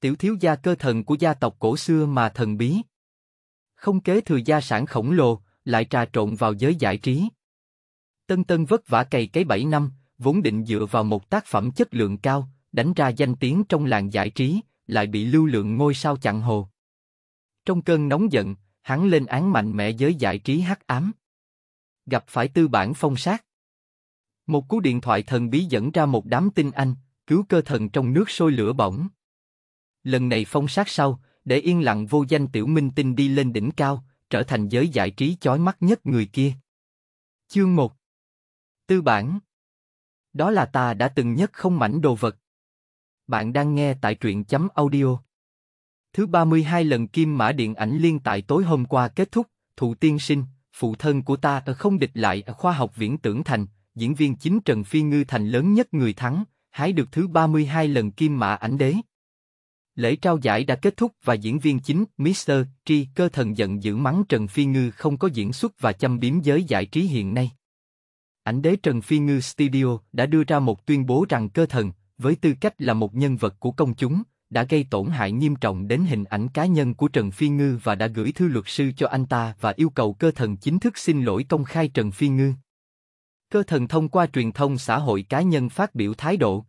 tiểu thiếu gia cơ thần của gia tộc cổ xưa mà thần bí. Không kế thừa gia sản khổng lồ, lại trà trộn vào giới giải trí. Tân Tân vất vả cày cái 7 năm, vốn định dựa vào một tác phẩm chất lượng cao, đánh ra danh tiếng trong làng giải trí, lại bị lưu lượng ngôi sao chặn hồ. Trong cơn nóng giận, hắn lên án mạnh mẽ giới giải trí hắc ám. Gặp phải tư bản phong sát. Một cú điện thoại thần bí dẫn ra một đám tin anh, cứu cơ thần trong nước sôi lửa bỏng. Lần này phong sát sau, để yên lặng vô danh tiểu minh tinh đi lên đỉnh cao, trở thành giới giải trí chói mắt nhất người kia. Chương 1 Tư bản Đó là ta đã từng nhất không mảnh đồ vật. Bạn đang nghe tại truyện chấm audio. Thứ 32 lần kim mã điện ảnh liên tại tối hôm qua kết thúc, thụ tiên sinh, phụ thân của ta ở không địch lại ở khoa học viễn tưởng thành, diễn viên chính Trần Phi Ngư thành lớn nhất người thắng, hái được thứ 32 lần kim mã ảnh đế. Lễ trao giải đã kết thúc và diễn viên chính Mr. Tri cơ thần giận dữ mắng Trần Phi Ngư không có diễn xuất và châm biếm giới giải trí hiện nay. Ảnh đế Trần Phi Ngư Studio đã đưa ra một tuyên bố rằng cơ thần, với tư cách là một nhân vật của công chúng, đã gây tổn hại nghiêm trọng đến hình ảnh cá nhân của Trần Phi Ngư và đã gửi thư luật sư cho anh ta và yêu cầu cơ thần chính thức xin lỗi công khai Trần Phi Ngư. Cơ thần thông qua truyền thông xã hội cá nhân phát biểu thái độ.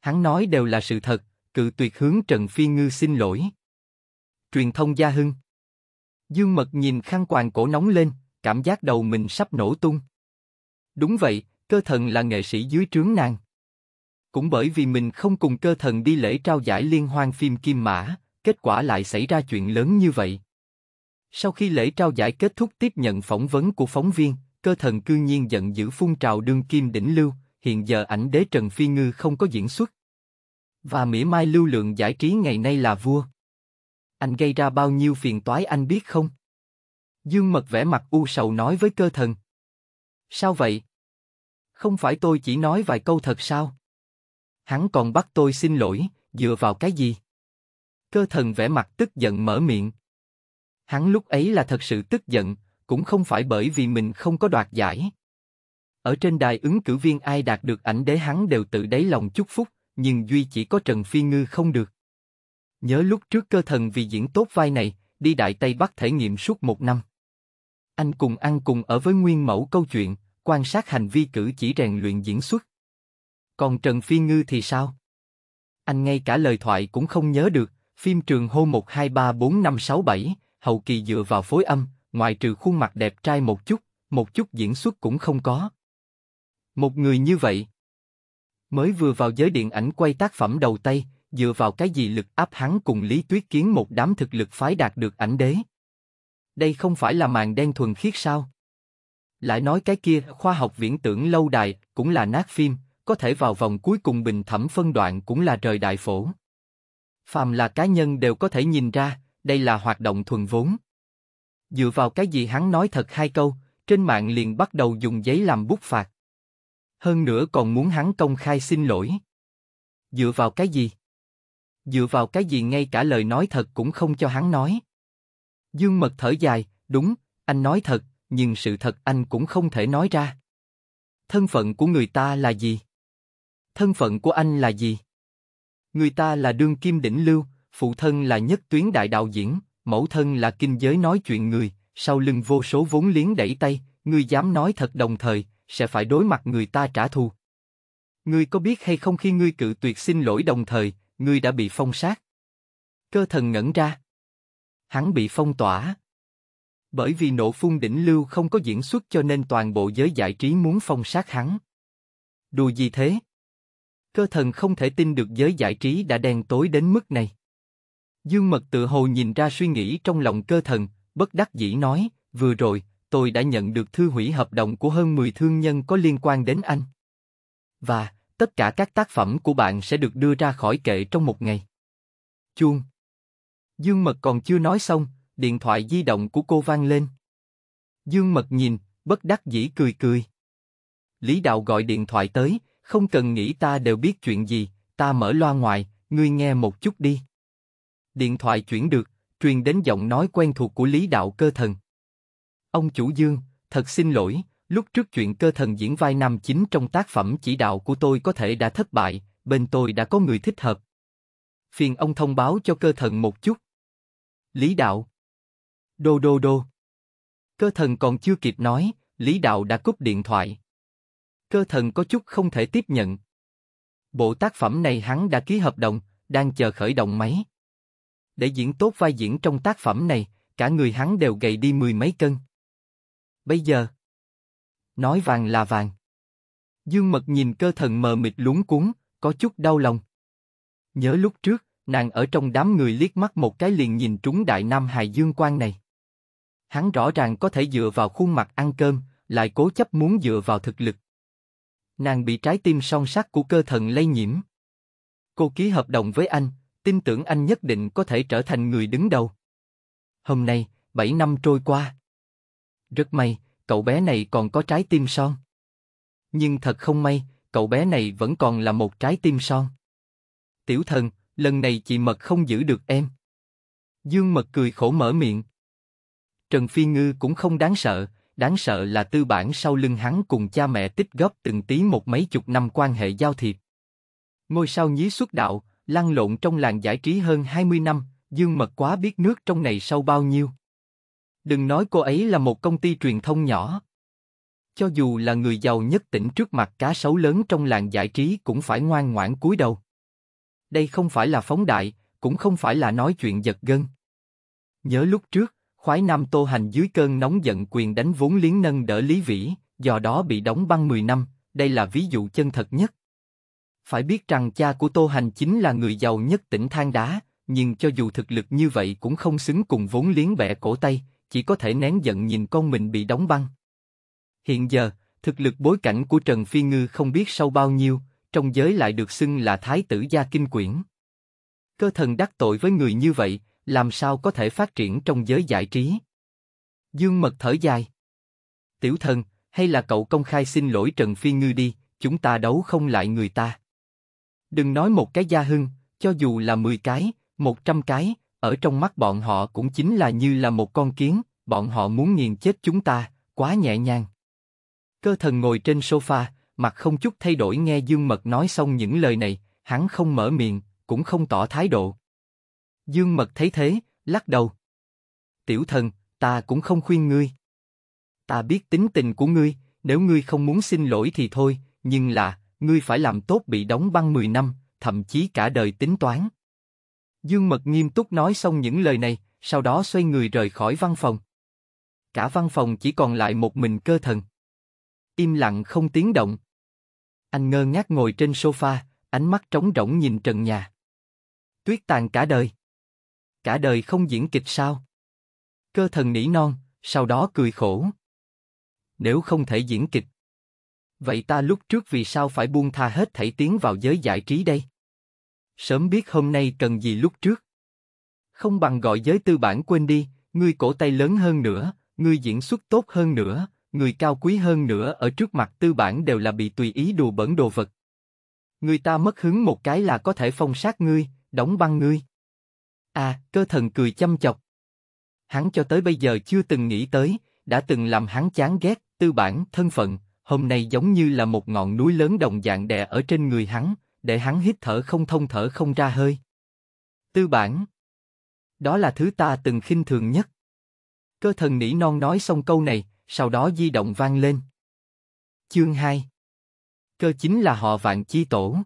Hắn nói đều là sự thật, cự tuyệt hướng Trần Phi Ngư xin lỗi. Truyền thông Gia Hưng Dương Mật nhìn khăn quàng cổ nóng lên, cảm giác đầu mình sắp nổ tung. Đúng vậy, cơ thần là nghệ sĩ dưới trướng nàng. Cũng bởi vì mình không cùng cơ thần đi lễ trao giải liên hoan phim Kim Mã, kết quả lại xảy ra chuyện lớn như vậy. Sau khi lễ trao giải kết thúc tiếp nhận phỏng vấn của phóng viên, cơ thần cư nhiên giận dữ phun trào đương kim đỉnh lưu, hiện giờ ảnh đế Trần Phi Ngư không có diễn xuất, và mỉa mai lưu lượng giải trí ngày nay là vua. Anh gây ra bao nhiêu phiền toái anh biết không? Dương Mật vẻ mặt u sầu nói với cơ thần. Sao vậy? Không phải tôi chỉ nói vài câu thật sao? Hắn còn bắt tôi xin lỗi, dựa vào cái gì? Cơ thần vẻ mặt tức giận mở miệng. Hắn lúc ấy là thật sự tức giận, cũng không phải bởi vì mình không có đoạt giải. Ở trên đài ứng cử viên ai đạt được ảnh đế hắn đều tự đáy lòng chúc phúc, nhưng duy chỉ có Trần Phi Ngư không được. Nhớ lúc trước cơ thần vì diễn tốt vai này, đi Đại Tây Bắc thể nghiệm suốt một năm. Anh cùng ăn cùng ở với nguyên mẫu câu chuyện, quan sát hành vi cử chỉ rèn luyện diễn xuất. Còn Trần Phi Ngư thì sao? Anh ngay cả lời thoại cũng không nhớ được, phim trường hô 123457, hậu kỳ dựa vào phối âm, ngoài trừ khuôn mặt đẹp trai một chút, một chút diễn xuất cũng không có. Một người như vậy, Mới vừa vào giới điện ảnh quay tác phẩm đầu tay, dựa vào cái gì lực áp hắn cùng Lý Tuyết Kiến một đám thực lực phái đạt được ảnh đế. Đây không phải là màn đen thuần khiết sao? Lại nói cái kia, khoa học viễn tưởng lâu đài, cũng là nát phim, có thể vào vòng cuối cùng bình thẩm phân đoạn cũng là trời đại phổ. Phàm là cá nhân đều có thể nhìn ra, đây là hoạt động thuần vốn. Dựa vào cái gì hắn nói thật hai câu, trên mạng liền bắt đầu dùng giấy làm bút phạt hơn nữa còn muốn hắn công khai xin lỗi. Dựa vào cái gì? Dựa vào cái gì ngay cả lời nói thật cũng không cho hắn nói. Dương Mật thở dài, đúng, anh nói thật, nhưng sự thật anh cũng không thể nói ra. Thân phận của người ta là gì? Thân phận của anh là gì? Người ta là đương kim đỉnh lưu, phụ thân là nhất tuyến đại đạo diễn, mẫu thân là kinh giới nói chuyện người, sau lưng vô số vốn liếng đẩy tay, người dám nói thật đồng thời, sẽ phải đối mặt người ta trả thù. Ngươi có biết hay không khi ngươi cự tuyệt xin lỗi đồng thời, ngươi đã bị phong sát. Cơ thần ngẩn ra. Hắn bị phong tỏa. Bởi vì nộ phun đỉnh lưu không có diễn xuất cho nên toàn bộ giới giải trí muốn phong sát hắn. Đùa gì thế? Cơ thần không thể tin được giới giải trí đã đen tối đến mức này. Dương mật tự hồ nhìn ra suy nghĩ trong lòng cơ thần, bất đắc dĩ nói, vừa rồi, tôi đã nhận được thư hủy hợp đồng của hơn 10 thương nhân có liên quan đến anh. Và, tất cả các tác phẩm của bạn sẽ được đưa ra khỏi kệ trong một ngày. Chuông. Dương Mật còn chưa nói xong, điện thoại di động của cô vang lên. Dương Mật nhìn, bất đắc dĩ cười cười. Lý Đạo gọi điện thoại tới, không cần nghĩ ta đều biết chuyện gì, ta mở loa ngoài, ngươi nghe một chút đi. Điện thoại chuyển được, truyền đến giọng nói quen thuộc của Lý Đạo Cơ Thần. Ông chủ Dương, thật xin lỗi, lúc trước chuyện cơ thần diễn vai nam chính trong tác phẩm chỉ đạo của tôi có thể đã thất bại, bên tôi đã có người thích hợp. Phiền ông thông báo cho cơ thần một chút. Lý đạo. Đô đô đô. Cơ thần còn chưa kịp nói, Lý đạo đã cúp điện thoại. Cơ thần có chút không thể tiếp nhận. Bộ tác phẩm này hắn đã ký hợp đồng, đang chờ khởi động máy. Để diễn tốt vai diễn trong tác phẩm này, cả người hắn đều gầy đi mười mấy cân. Bây giờ, nói vàng là vàng. Dương Mật nhìn cơ thần mờ mịt luống cuống có chút đau lòng. Nhớ lúc trước, nàng ở trong đám người liếc mắt một cái liền nhìn trúng đại nam hài dương quan này. Hắn rõ ràng có thể dựa vào khuôn mặt ăn cơm, lại cố chấp muốn dựa vào thực lực. Nàng bị trái tim song sắc của cơ thần lây nhiễm. Cô ký hợp đồng với anh, tin tưởng anh nhất định có thể trở thành người đứng đầu. Hôm nay, bảy năm trôi qua. Rất may, cậu bé này còn có trái tim son. Nhưng thật không may, cậu bé này vẫn còn là một trái tim son. Tiểu thần, lần này chị Mật không giữ được em. Dương Mật cười khổ mở miệng. Trần Phi Ngư cũng không đáng sợ, đáng sợ là tư bản sau lưng hắn cùng cha mẹ tích góp từng tí một mấy chục năm quan hệ giao thiệp. Ngôi sao nhí xuất đạo, lăn lộn trong làng giải trí hơn 20 năm, Dương Mật quá biết nước trong này sâu bao nhiêu. Đừng nói cô ấy là một công ty truyền thông nhỏ. Cho dù là người giàu nhất tỉnh trước mặt cá sấu lớn trong làng giải trí cũng phải ngoan ngoãn cúi đầu. Đây không phải là phóng đại, cũng không phải là nói chuyện giật gân. Nhớ lúc trước, khoái nam tô hành dưới cơn nóng giận quyền đánh vốn liếng nâng đỡ Lý Vĩ, do đó bị đóng băng 10 năm, đây là ví dụ chân thật nhất. Phải biết rằng cha của Tô Hành chính là người giàu nhất tỉnh Thang Đá, nhưng cho dù thực lực như vậy cũng không xứng cùng vốn liếng bẻ cổ tay, chỉ có thể nén giận nhìn con mình bị đóng băng. Hiện giờ, thực lực bối cảnh của Trần Phi Ngư không biết sâu bao nhiêu, trong giới lại được xưng là Thái tử gia kinh quyển. Cơ thần đắc tội với người như vậy, làm sao có thể phát triển trong giới giải trí? Dương mật thở dài. Tiểu thần, hay là cậu công khai xin lỗi Trần Phi Ngư đi, chúng ta đấu không lại người ta. Đừng nói một cái gia hưng, cho dù là 10 cái, 100 cái, ở trong mắt bọn họ cũng chính là như là một con kiến, bọn họ muốn nghiền chết chúng ta, quá nhẹ nhàng. Cơ thần ngồi trên sofa, mặt không chút thay đổi nghe Dương Mật nói xong những lời này, hắn không mở miệng, cũng không tỏ thái độ. Dương Mật thấy thế, lắc đầu. Tiểu thần, ta cũng không khuyên ngươi. Ta biết tính tình của ngươi, nếu ngươi không muốn xin lỗi thì thôi, nhưng là, ngươi phải làm tốt bị đóng băng 10 năm, thậm chí cả đời tính toán. Dương Mật nghiêm túc nói xong những lời này, sau đó xoay người rời khỏi văn phòng. Cả văn phòng chỉ còn lại một mình cơ thần. Im lặng không tiếng động. Anh ngơ ngác ngồi trên sofa, ánh mắt trống rỗng nhìn trần nhà. Tuyết tàn cả đời. Cả đời không diễn kịch sao? Cơ thần nỉ non, sau đó cười khổ. Nếu không thể diễn kịch, vậy ta lúc trước vì sao phải buông tha hết thảy tiến vào giới giải trí đây? Sớm biết hôm nay cần gì lúc trước. Không bằng gọi giới tư bản quên đi, ngươi cổ tay lớn hơn nữa, ngươi diễn xuất tốt hơn nữa, người cao quý hơn nữa ở trước mặt tư bản đều là bị tùy ý đùa bẩn đồ vật. Người ta mất hứng một cái là có thể phong sát ngươi, đóng băng ngươi. À, cơ thần cười chăm chọc. Hắn cho tới bây giờ chưa từng nghĩ tới, đã từng làm hắn chán ghét, tư bản, thân phận, hôm nay giống như là một ngọn núi lớn đồng dạng đè ở trên người hắn, để hắn hít thở không thông thở không ra hơi. Tư bản. Đó là thứ ta từng khinh thường nhất. Cơ thần nỉ non nói xong câu này, sau đó di động vang lên. Chương 2 Cơ chính là họ vạn chi tổ.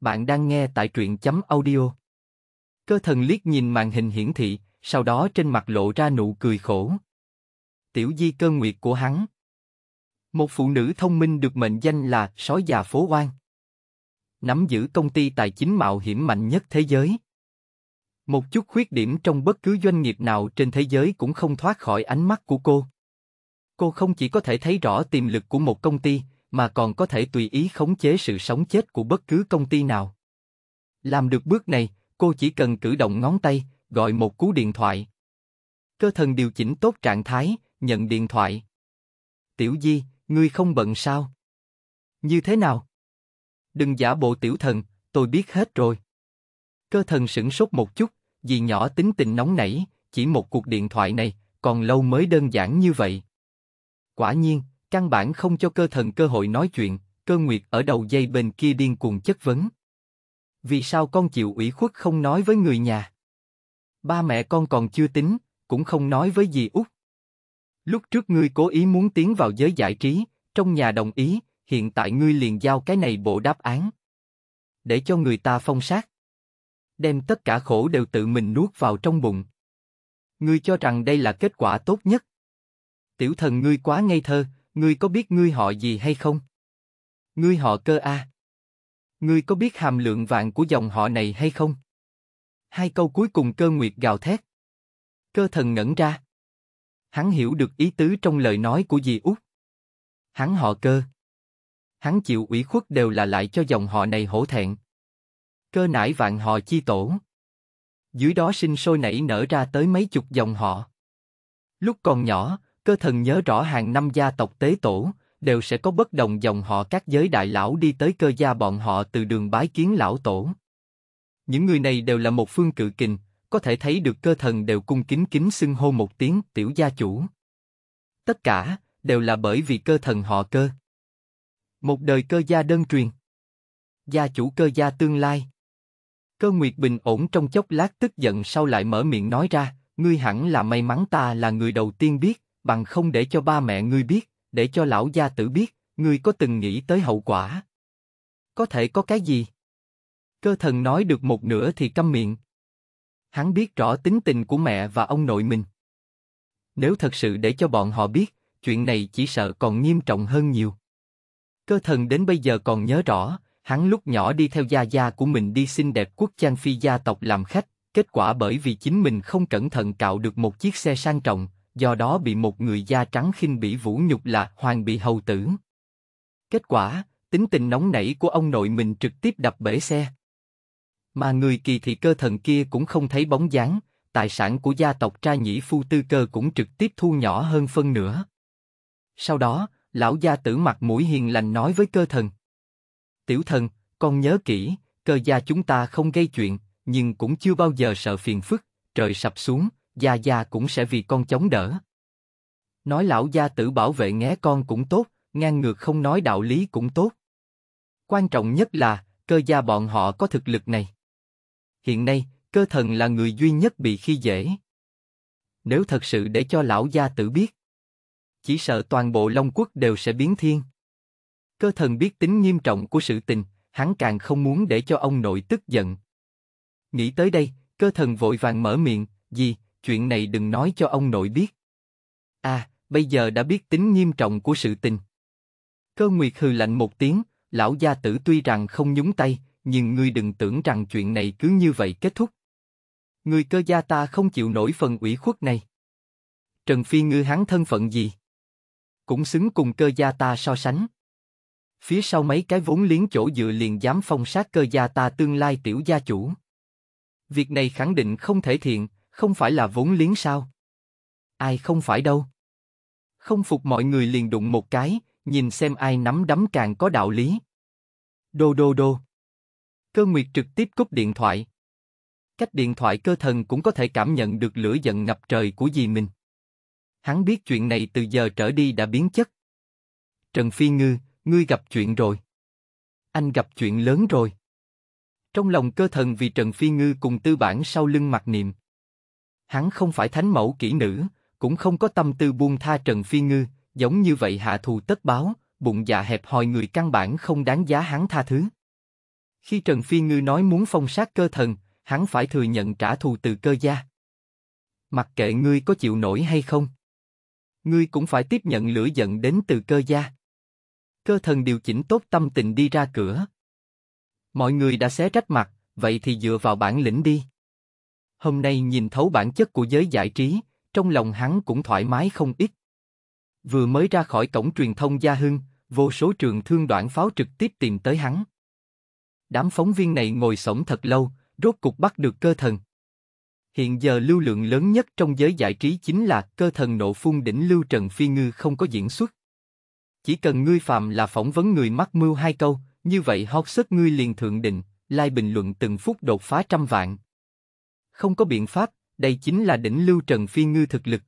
Bạn đang nghe tại truyện chấm audio. Cơ thần liếc nhìn màn hình hiển thị, sau đó trên mặt lộ ra nụ cười khổ. Tiểu di cơ nguyệt của hắn. Một phụ nữ thông minh được mệnh danh là sói già phố oan nắm giữ công ty tài chính mạo hiểm mạnh nhất thế giới. Một chút khuyết điểm trong bất cứ doanh nghiệp nào trên thế giới cũng không thoát khỏi ánh mắt của cô. Cô không chỉ có thể thấy rõ tiềm lực của một công ty, mà còn có thể tùy ý khống chế sự sống chết của bất cứ công ty nào. Làm được bước này, cô chỉ cần cử động ngón tay, gọi một cú điện thoại. Cơ thần điều chỉnh tốt trạng thái, nhận điện thoại. Tiểu Di, ngươi không bận sao? Như thế nào, đừng giả bộ tiểu thần, tôi biết hết rồi. Cơ thần sững sốt một chút, vì nhỏ tính tình nóng nảy, chỉ một cuộc điện thoại này, còn lâu mới đơn giản như vậy. Quả nhiên, căn bản không cho cơ thần cơ hội nói chuyện, cơ nguyệt ở đầu dây bên kia điên cuồng chất vấn. Vì sao con chịu ủy khuất không nói với người nhà? Ba mẹ con còn chưa tính, cũng không nói với dì út. Lúc trước ngươi cố ý muốn tiến vào giới giải trí, trong nhà đồng ý, hiện tại ngươi liền giao cái này bộ đáp án. Để cho người ta phong sát. Đem tất cả khổ đều tự mình nuốt vào trong bụng. Ngươi cho rằng đây là kết quả tốt nhất. Tiểu thần ngươi quá ngây thơ, ngươi có biết ngươi họ gì hay không? Ngươi họ cơ a. Ngươi có biết hàm lượng vạn của dòng họ này hay không? Hai câu cuối cùng cơ nguyệt gào thét. Cơ thần ngẩn ra. Hắn hiểu được ý tứ trong lời nói của dì út. Hắn họ cơ hắn chịu ủy khuất đều là lại cho dòng họ này hổ thẹn. Cơ nải vạn họ chi tổ. Dưới đó sinh sôi nảy nở ra tới mấy chục dòng họ. Lúc còn nhỏ, cơ thần nhớ rõ hàng năm gia tộc tế tổ, đều sẽ có bất đồng dòng họ các giới đại lão đi tới cơ gia bọn họ từ đường bái kiến lão tổ. Những người này đều là một phương cự kình, có thể thấy được cơ thần đều cung kính kính xưng hô một tiếng tiểu gia chủ. Tất cả đều là bởi vì cơ thần họ cơ. Một đời cơ gia đơn truyền. Gia chủ cơ gia tương lai. Cơ Nguyệt bình ổn trong chốc lát tức giận sau lại mở miệng nói ra, ngươi hẳn là may mắn ta là người đầu tiên biết, bằng không để cho ba mẹ ngươi biết, để cho lão gia tử biết, ngươi có từng nghĩ tới hậu quả. Có thể có cái gì? Cơ thần nói được một nửa thì câm miệng. Hắn biết rõ tính tình của mẹ và ông nội mình. Nếu thật sự để cho bọn họ biết, chuyện này chỉ sợ còn nghiêm trọng hơn nhiều. Cơ thần đến bây giờ còn nhớ rõ, hắn lúc nhỏ đi theo gia gia của mình đi xinh đẹp quốc trang phi gia tộc làm khách, kết quả bởi vì chính mình không cẩn thận cạo được một chiếc xe sang trọng, do đó bị một người da trắng khinh bỉ vũ nhục là hoàng bị hầu tử. Kết quả, tính tình nóng nảy của ông nội mình trực tiếp đập bể xe. Mà người kỳ thị cơ thần kia cũng không thấy bóng dáng, tài sản của gia tộc tra nhĩ phu tư cơ cũng trực tiếp thu nhỏ hơn phân nửa. Sau đó, lão gia tử mặt mũi hiền lành nói với cơ thần. Tiểu thần, con nhớ kỹ, cơ gia chúng ta không gây chuyện, nhưng cũng chưa bao giờ sợ phiền phức, trời sập xuống, gia gia cũng sẽ vì con chống đỡ. Nói lão gia tử bảo vệ nghe con cũng tốt, ngang ngược không nói đạo lý cũng tốt. Quan trọng nhất là, cơ gia bọn họ có thực lực này. Hiện nay, cơ thần là người duy nhất bị khi dễ. Nếu thật sự để cho lão gia tử biết, chỉ sợ toàn bộ Long Quốc đều sẽ biến thiên. Cơ thần biết tính nghiêm trọng của sự tình, hắn càng không muốn để cho ông nội tức giận. Nghĩ tới đây, cơ thần vội vàng mở miệng, gì, chuyện này đừng nói cho ông nội biết. À, bây giờ đã biết tính nghiêm trọng của sự tình. Cơ Nguyệt hừ lạnh một tiếng, lão gia tử tuy rằng không nhúng tay, nhưng ngươi đừng tưởng rằng chuyện này cứ như vậy kết thúc. Người cơ gia ta không chịu nổi phần ủy khuất này. Trần Phi ngư hắn thân phận gì? cũng xứng cùng cơ gia ta so sánh. Phía sau mấy cái vốn liếng chỗ dựa liền dám phong sát cơ gia ta tương lai tiểu gia chủ. Việc này khẳng định không thể thiện, không phải là vốn liếng sao? Ai không phải đâu. Không phục mọi người liền đụng một cái, nhìn xem ai nắm đấm càng có đạo lý. Đô đô đô. Cơ Nguyệt trực tiếp cúp điện thoại. Cách điện thoại cơ thần cũng có thể cảm nhận được lửa giận ngập trời của dì mình hắn biết chuyện này từ giờ trở đi đã biến chất. Trần Phi Ngư, ngươi gặp chuyện rồi. Anh gặp chuyện lớn rồi. Trong lòng cơ thần vì Trần Phi Ngư cùng tư bản sau lưng mặt niệm. Hắn không phải thánh mẫu kỹ nữ, cũng không có tâm tư buông tha Trần Phi Ngư, giống như vậy hạ thù tất báo, bụng dạ hẹp hòi người căn bản không đáng giá hắn tha thứ. Khi Trần Phi Ngư nói muốn phong sát cơ thần, hắn phải thừa nhận trả thù từ cơ gia. Mặc kệ ngươi có chịu nổi hay không ngươi cũng phải tiếp nhận lửa giận đến từ cơ gia. Cơ thần điều chỉnh tốt tâm tình đi ra cửa. Mọi người đã xé rách mặt, vậy thì dựa vào bản lĩnh đi. Hôm nay nhìn thấu bản chất của giới giải trí, trong lòng hắn cũng thoải mái không ít. Vừa mới ra khỏi cổng truyền thông Gia Hưng, vô số trường thương đoạn pháo trực tiếp tìm tới hắn. Đám phóng viên này ngồi sổng thật lâu, rốt cục bắt được cơ thần. Hiện giờ lưu lượng lớn nhất trong giới giải trí chính là cơ thần nộ phun đỉnh lưu Trần Phi Ngư không có diễn xuất. Chỉ cần ngươi phạm là phỏng vấn người mắc mưu hai câu, như vậy hot sức ngươi liền thượng định, like bình luận từng phút đột phá trăm vạn. Không có biện pháp, đây chính là đỉnh lưu Trần Phi Ngư thực lực.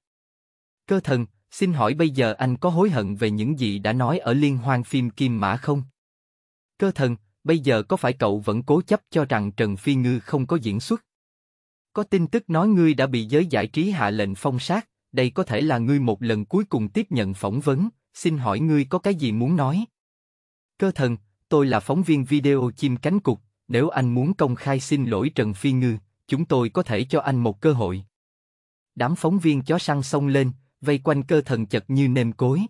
Cơ thần, xin hỏi bây giờ anh có hối hận về những gì đã nói ở liên hoan phim Kim Mã không? Cơ thần, bây giờ có phải cậu vẫn cố chấp cho rằng Trần Phi Ngư không có diễn xuất? Có tin tức nói ngươi đã bị giới giải trí hạ lệnh phong sát, đây có thể là ngươi một lần cuối cùng tiếp nhận phỏng vấn, xin hỏi ngươi có cái gì muốn nói? Cơ thần, tôi là phóng viên video chim cánh cục, nếu anh muốn công khai xin lỗi Trần Phi Ngư, chúng tôi có thể cho anh một cơ hội. Đám phóng viên chó săn xông lên, vây quanh cơ thần chật như nêm cối.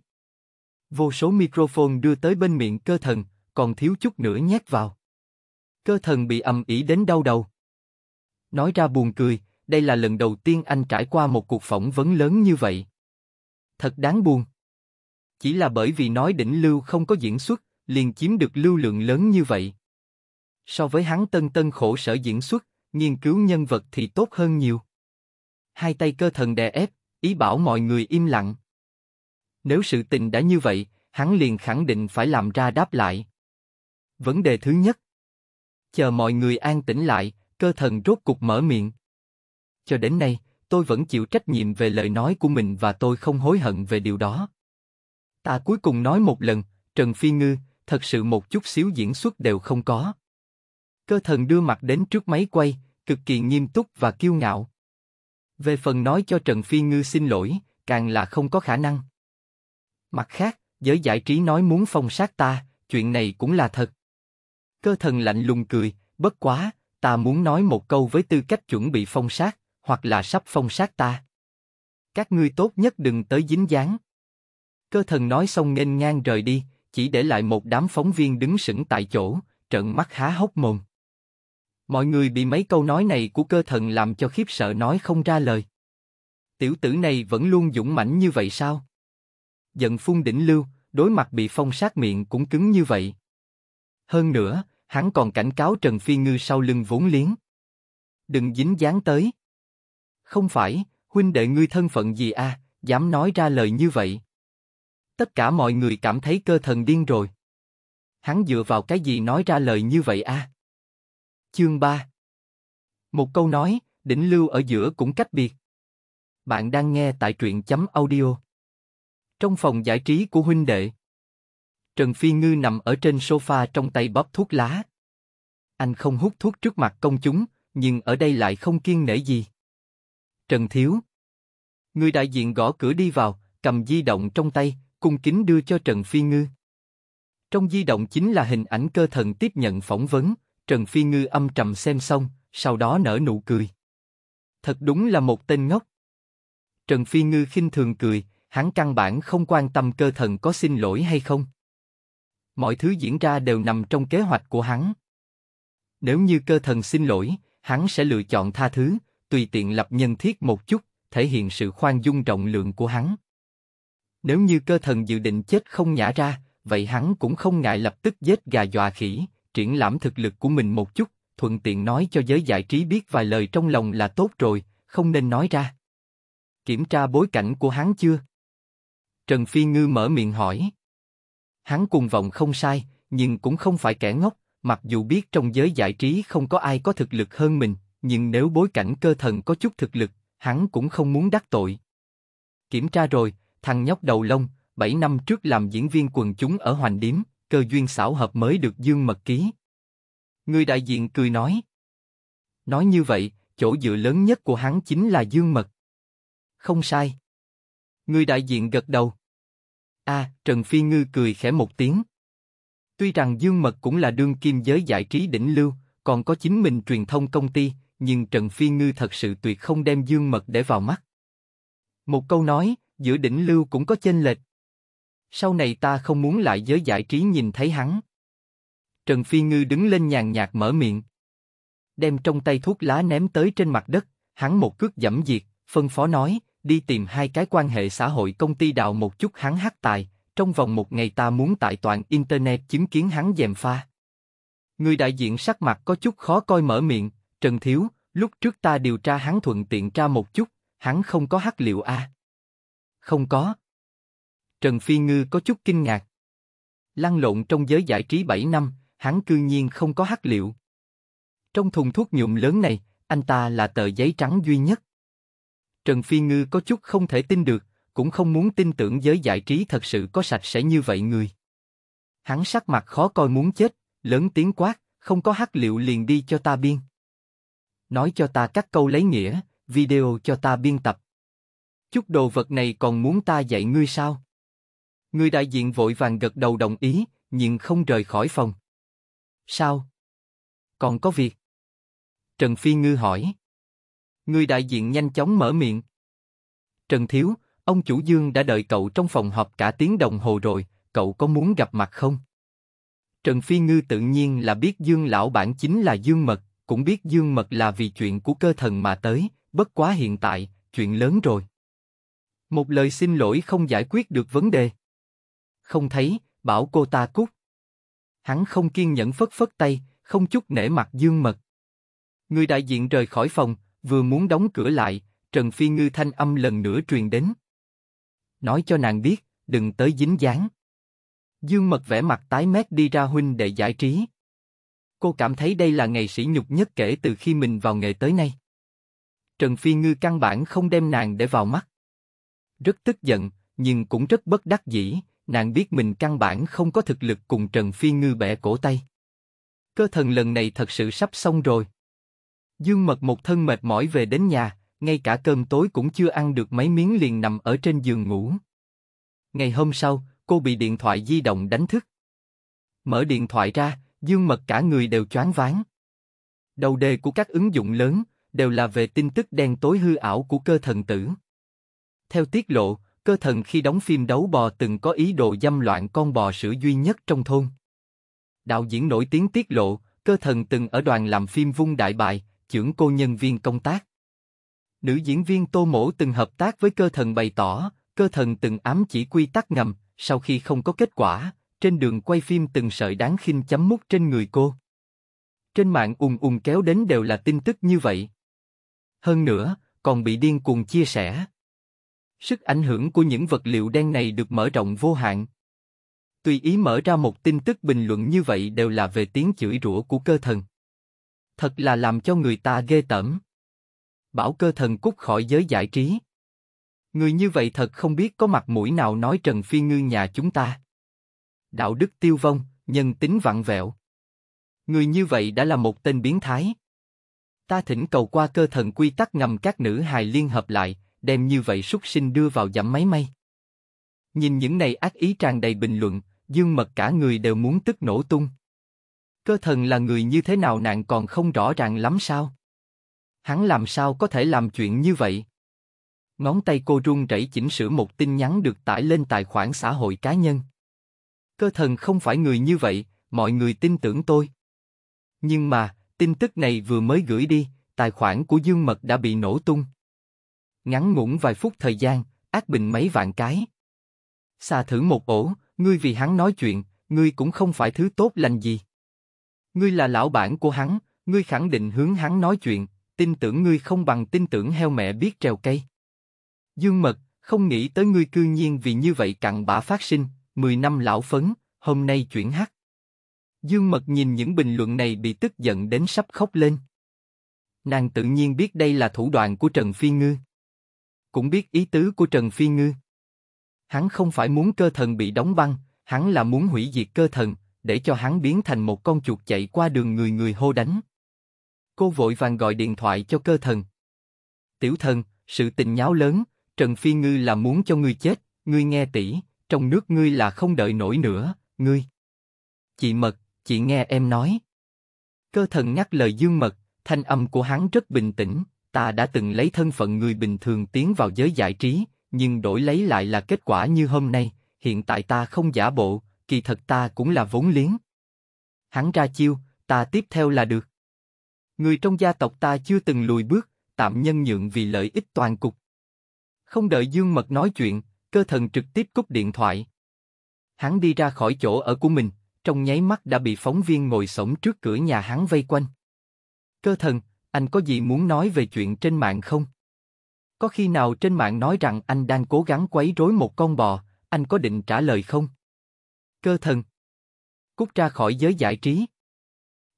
Vô số microphone đưa tới bên miệng cơ thần, còn thiếu chút nữa nhét vào. Cơ thần bị ầm ĩ đến đau đầu. Nói ra buồn cười, đây là lần đầu tiên anh trải qua một cuộc phỏng vấn lớn như vậy. Thật đáng buồn. Chỉ là bởi vì nói đỉnh lưu không có diễn xuất, liền chiếm được lưu lượng lớn như vậy. So với hắn tân tân khổ sở diễn xuất, nghiên cứu nhân vật thì tốt hơn nhiều. Hai tay cơ thần đè ép, ý bảo mọi người im lặng. Nếu sự tình đã như vậy, hắn liền khẳng định phải làm ra đáp lại. Vấn đề thứ nhất. Chờ mọi người an tĩnh lại, cơ thần rốt cục mở miệng. Cho đến nay, tôi vẫn chịu trách nhiệm về lời nói của mình và tôi không hối hận về điều đó. Ta cuối cùng nói một lần, Trần Phi Ngư, thật sự một chút xíu diễn xuất đều không có. Cơ thần đưa mặt đến trước máy quay, cực kỳ nghiêm túc và kiêu ngạo. Về phần nói cho Trần Phi Ngư xin lỗi, càng là không có khả năng. Mặt khác, giới giải trí nói muốn phong sát ta, chuyện này cũng là thật. Cơ thần lạnh lùng cười, bất quá, ta muốn nói một câu với tư cách chuẩn bị phong sát, hoặc là sắp phong sát ta. Các ngươi tốt nhất đừng tới dính dáng. Cơ thần nói xong nghênh ngang rời đi, chỉ để lại một đám phóng viên đứng sững tại chỗ, trợn mắt há hốc mồm. Mọi người bị mấy câu nói này của cơ thần làm cho khiếp sợ nói không ra lời. Tiểu tử này vẫn luôn dũng mãnh như vậy sao? Giận phun đỉnh lưu, đối mặt bị phong sát miệng cũng cứng như vậy. Hơn nữa, hắn còn cảnh cáo Trần Phi Ngư sau lưng vốn liếng. Đừng dính dáng tới. Không phải, huynh đệ ngươi thân phận gì a, à, dám nói ra lời như vậy. Tất cả mọi người cảm thấy cơ thần điên rồi. Hắn dựa vào cái gì nói ra lời như vậy a? À? Chương 3 Một câu nói, đỉnh lưu ở giữa cũng cách biệt. Bạn đang nghe tại truyện chấm audio. Trong phòng giải trí của huynh đệ Trần Phi Ngư nằm ở trên sofa trong tay bóp thuốc lá. Anh không hút thuốc trước mặt công chúng, nhưng ở đây lại không kiên nể gì. Trần Thiếu Người đại diện gõ cửa đi vào, cầm di động trong tay, cung kính đưa cho Trần Phi Ngư. Trong di động chính là hình ảnh cơ thần tiếp nhận phỏng vấn, Trần Phi Ngư âm trầm xem xong, sau đó nở nụ cười. Thật đúng là một tên ngốc. Trần Phi Ngư khinh thường cười, hắn căn bản không quan tâm cơ thần có xin lỗi hay không mọi thứ diễn ra đều nằm trong kế hoạch của hắn. Nếu như cơ thần xin lỗi, hắn sẽ lựa chọn tha thứ, tùy tiện lập nhân thiết một chút, thể hiện sự khoan dung rộng lượng của hắn. Nếu như cơ thần dự định chết không nhả ra, vậy hắn cũng không ngại lập tức giết gà dọa khỉ, triển lãm thực lực của mình một chút, thuận tiện nói cho giới giải trí biết vài lời trong lòng là tốt rồi, không nên nói ra. Kiểm tra bối cảnh của hắn chưa? Trần Phi Ngư mở miệng hỏi. Hắn cuồng vọng không sai, nhưng cũng không phải kẻ ngốc, mặc dù biết trong giới giải trí không có ai có thực lực hơn mình, nhưng nếu bối cảnh cơ thần có chút thực lực, hắn cũng không muốn đắc tội. Kiểm tra rồi, thằng nhóc đầu lông, 7 năm trước làm diễn viên quần chúng ở Hoành Điếm, cơ duyên xảo hợp mới được Dương Mật ký. Người đại diện cười nói. Nói như vậy, chỗ dựa lớn nhất của hắn chính là Dương Mật. Không sai. Người đại diện gật đầu. À, Trần Phi Ngư cười khẽ một tiếng. Tuy rằng Dương Mật cũng là đương kim giới giải trí đỉnh lưu, còn có chính mình truyền thông công ty, nhưng Trần Phi Ngư thật sự tuyệt không đem Dương Mật để vào mắt. Một câu nói, giữa đỉnh lưu cũng có chênh lệch. Sau này ta không muốn lại giới giải trí nhìn thấy hắn. Trần Phi Ngư đứng lên nhàn nhạt mở miệng. Đem trong tay thuốc lá ném tới trên mặt đất, hắn một cước dẫm diệt, phân phó nói, đi tìm hai cái quan hệ xã hội công ty đào một chút hắn hát tài, trong vòng một ngày ta muốn tại toàn Internet chứng kiến hắn dèm pha. Người đại diện sắc mặt có chút khó coi mở miệng, Trần Thiếu, lúc trước ta điều tra hắn thuận tiện tra một chút, hắn không có hát liệu a à? Không có. Trần Phi Ngư có chút kinh ngạc. Lăn lộn trong giới giải trí 7 năm, hắn cư nhiên không có hát liệu. Trong thùng thuốc nhuộm lớn này, anh ta là tờ giấy trắng duy nhất. Trần Phi Ngư có chút không thể tin được, cũng không muốn tin tưởng giới giải trí thật sự có sạch sẽ như vậy người. Hắn sắc mặt khó coi muốn chết, lớn tiếng quát, không có hát liệu liền đi cho ta biên. Nói cho ta các câu lấy nghĩa, video cho ta biên tập. Chút đồ vật này còn muốn ta dạy ngươi sao? Người đại diện vội vàng gật đầu đồng ý, nhưng không rời khỏi phòng. Sao? Còn có việc? Trần Phi Ngư hỏi. Người đại diện nhanh chóng mở miệng. Trần Thiếu, ông chủ Dương đã đợi cậu trong phòng họp cả tiếng đồng hồ rồi, cậu có muốn gặp mặt không? Trần Phi Ngư tự nhiên là biết Dương lão bản chính là Dương Mật, cũng biết Dương Mật là vì chuyện của cơ thần mà tới, bất quá hiện tại, chuyện lớn rồi. Một lời xin lỗi không giải quyết được vấn đề. Không thấy, bảo cô ta cút. Hắn không kiên nhẫn phất phất tay, không chút nể mặt Dương Mật. Người đại diện rời khỏi phòng, Vừa muốn đóng cửa lại, Trần Phi Ngư thanh âm lần nữa truyền đến. Nói cho nàng biết, đừng tới dính dáng. Dương Mật vẻ mặt tái mét đi ra huynh để giải trí. Cô cảm thấy đây là ngày sỉ nhục nhất kể từ khi mình vào nghề tới nay. Trần Phi Ngư căn bản không đem nàng để vào mắt. Rất tức giận, nhưng cũng rất bất đắc dĩ, nàng biết mình căn bản không có thực lực cùng Trần Phi Ngư bẻ cổ tay. Cơ thần lần này thật sự sắp xong rồi. Dương Mật một thân mệt mỏi về đến nhà, ngay cả cơm tối cũng chưa ăn được mấy miếng liền nằm ở trên giường ngủ. Ngày hôm sau, cô bị điện thoại di động đánh thức. Mở điện thoại ra, Dương Mật cả người đều choáng váng. Đầu đề của các ứng dụng lớn đều là về tin tức đen tối hư ảo của cơ thần tử. Theo tiết lộ, cơ thần khi đóng phim đấu bò từng có ý đồ dâm loạn con bò sữa duy nhất trong thôn. Đạo diễn nổi tiếng tiết lộ, cơ thần từng ở đoàn làm phim vung đại bại, chưởng cô nhân viên công tác. Nữ diễn viên Tô Mỗ từng hợp tác với cơ thần bày tỏ, cơ thần từng ám chỉ quy tắc ngầm, sau khi không có kết quả, trên đường quay phim từng sợi đáng khinh chấm mút trên người cô. Trên mạng ùn ùn kéo đến đều là tin tức như vậy. Hơn nữa, còn bị điên cuồng chia sẻ. Sức ảnh hưởng của những vật liệu đen này được mở rộng vô hạn. Tùy ý mở ra một tin tức bình luận như vậy đều là về tiếng chửi rủa của cơ thần thật là làm cho người ta ghê tởm. Bảo cơ thần cút khỏi giới giải trí. Người như vậy thật không biết có mặt mũi nào nói Trần Phi Ngư nhà chúng ta. Đạo đức tiêu vong, nhân tính vặn vẹo. Người như vậy đã là một tên biến thái. Ta thỉnh cầu qua cơ thần quy tắc ngầm các nữ hài liên hợp lại, đem như vậy xuất sinh đưa vào giảm máy may. Nhìn những này ác ý tràn đầy bình luận, dương mật cả người đều muốn tức nổ tung cơ thần là người như thế nào nạn còn không rõ ràng lắm sao? Hắn làm sao có thể làm chuyện như vậy? Ngón tay cô run rẩy chỉnh sửa một tin nhắn được tải lên tài khoản xã hội cá nhân. Cơ thần không phải người như vậy, mọi người tin tưởng tôi. Nhưng mà, tin tức này vừa mới gửi đi, tài khoản của Dương Mật đã bị nổ tung. Ngắn ngủn vài phút thời gian, ác bình mấy vạn cái. Xà thử một ổ, ngươi vì hắn nói chuyện, ngươi cũng không phải thứ tốt lành gì. Ngươi là lão bản của hắn, ngươi khẳng định hướng hắn nói chuyện, tin tưởng ngươi không bằng tin tưởng heo mẹ biết trèo cây. Dương Mật, không nghĩ tới ngươi cư nhiên vì như vậy cặn bã phát sinh, 10 năm lão phấn, hôm nay chuyển hắc. Dương Mật nhìn những bình luận này bị tức giận đến sắp khóc lên. Nàng tự nhiên biết đây là thủ đoạn của Trần Phi Ngư. Cũng biết ý tứ của Trần Phi Ngư. Hắn không phải muốn cơ thần bị đóng băng, hắn là muốn hủy diệt cơ thần, để cho hắn biến thành một con chuột chạy qua đường người người hô đánh. Cô vội vàng gọi điện thoại cho cơ thần. Tiểu thần, sự tình nháo lớn, Trần Phi Ngư là muốn cho ngươi chết, ngươi nghe tỷ, trong nước ngươi là không đợi nổi nữa, ngươi. Chị Mật, chị nghe em nói. Cơ thần nhắc lời Dương Mật, thanh âm của hắn rất bình tĩnh, ta đã từng lấy thân phận người bình thường tiến vào giới giải trí, nhưng đổi lấy lại là kết quả như hôm nay, hiện tại ta không giả bộ, kỳ thật ta cũng là vốn liếng. Hắn ra chiêu, ta tiếp theo là được. Người trong gia tộc ta chưa từng lùi bước, tạm nhân nhượng vì lợi ích toàn cục. Không đợi Dương Mật nói chuyện, cơ thần trực tiếp cúp điện thoại. Hắn đi ra khỏi chỗ ở của mình, trong nháy mắt đã bị phóng viên ngồi sổng trước cửa nhà hắn vây quanh. Cơ thần, anh có gì muốn nói về chuyện trên mạng không? Có khi nào trên mạng nói rằng anh đang cố gắng quấy rối một con bò, anh có định trả lời không? Cơ thần. Cút ra khỏi giới giải trí.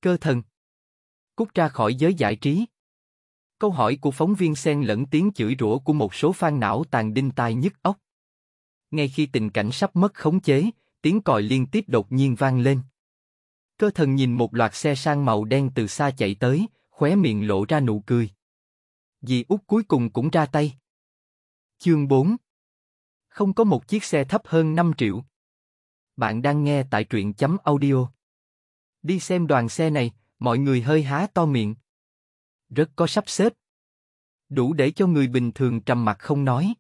Cơ thần. Cút ra khỏi giới giải trí. Câu hỏi của phóng viên xen lẫn tiếng chửi rủa của một số fan não tàn đinh tai nhức óc. Ngay khi tình cảnh sắp mất khống chế, tiếng còi liên tiếp đột nhiên vang lên. Cơ thần nhìn một loạt xe sang màu đen từ xa chạy tới, khóe miệng lộ ra nụ cười. Dì út cuối cùng cũng ra tay. Chương 4 Không có một chiếc xe thấp hơn 5 triệu. Bạn đang nghe tại truyện chấm audio. Đi xem đoàn xe này, mọi người hơi há to miệng. Rất có sắp xếp. Đủ để cho người bình thường trầm mặt không nói.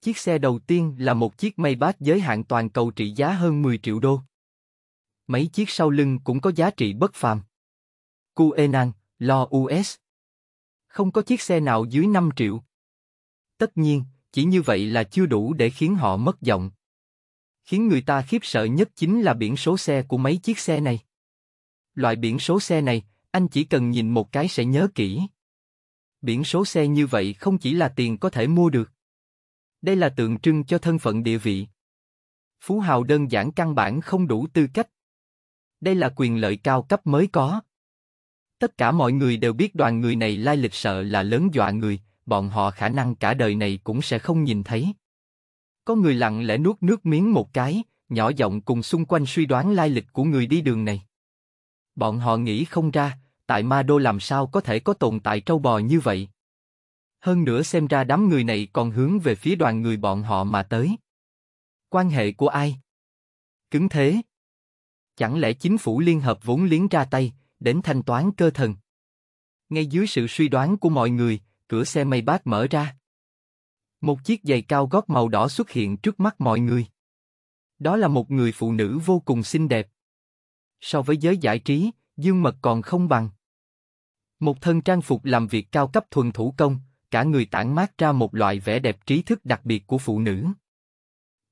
Chiếc xe đầu tiên là một chiếc Maybach giới hạn toàn cầu trị giá hơn 10 triệu đô. Mấy chiếc sau lưng cũng có giá trị bất phàm. cuenang Lo US. Không có chiếc xe nào dưới 5 triệu. Tất nhiên, chỉ như vậy là chưa đủ để khiến họ mất giọng. Khiến người ta khiếp sợ nhất chính là biển số xe của mấy chiếc xe này. Loại biển số xe này, anh chỉ cần nhìn một cái sẽ nhớ kỹ. Biển số xe như vậy không chỉ là tiền có thể mua được. Đây là tượng trưng cho thân phận địa vị. Phú hào đơn giản căn bản không đủ tư cách. Đây là quyền lợi cao cấp mới có. Tất cả mọi người đều biết đoàn người này lai lịch sợ là lớn dọa người, bọn họ khả năng cả đời này cũng sẽ không nhìn thấy. Có người lặng lẽ nuốt nước miếng một cái, nhỏ giọng cùng xung quanh suy đoán lai lịch của người đi đường này. Bọn họ nghĩ không ra, tại Ma Đô làm sao có thể có tồn tại trâu bò như vậy. Hơn nữa xem ra đám người này còn hướng về phía đoàn người bọn họ mà tới. Quan hệ của ai? Cứng thế. Chẳng lẽ chính phủ liên hợp vốn liếng ra tay, đến thanh toán cơ thần? Ngay dưới sự suy đoán của mọi người, cửa xe Maybach mở ra. Một chiếc giày cao gót màu đỏ xuất hiện trước mắt mọi người. Đó là một người phụ nữ vô cùng xinh đẹp. So với giới giải trí, Dương Mật còn không bằng. Một thân trang phục làm việc cao cấp thuần thủ công, cả người tản mát ra một loại vẻ đẹp trí thức đặc biệt của phụ nữ.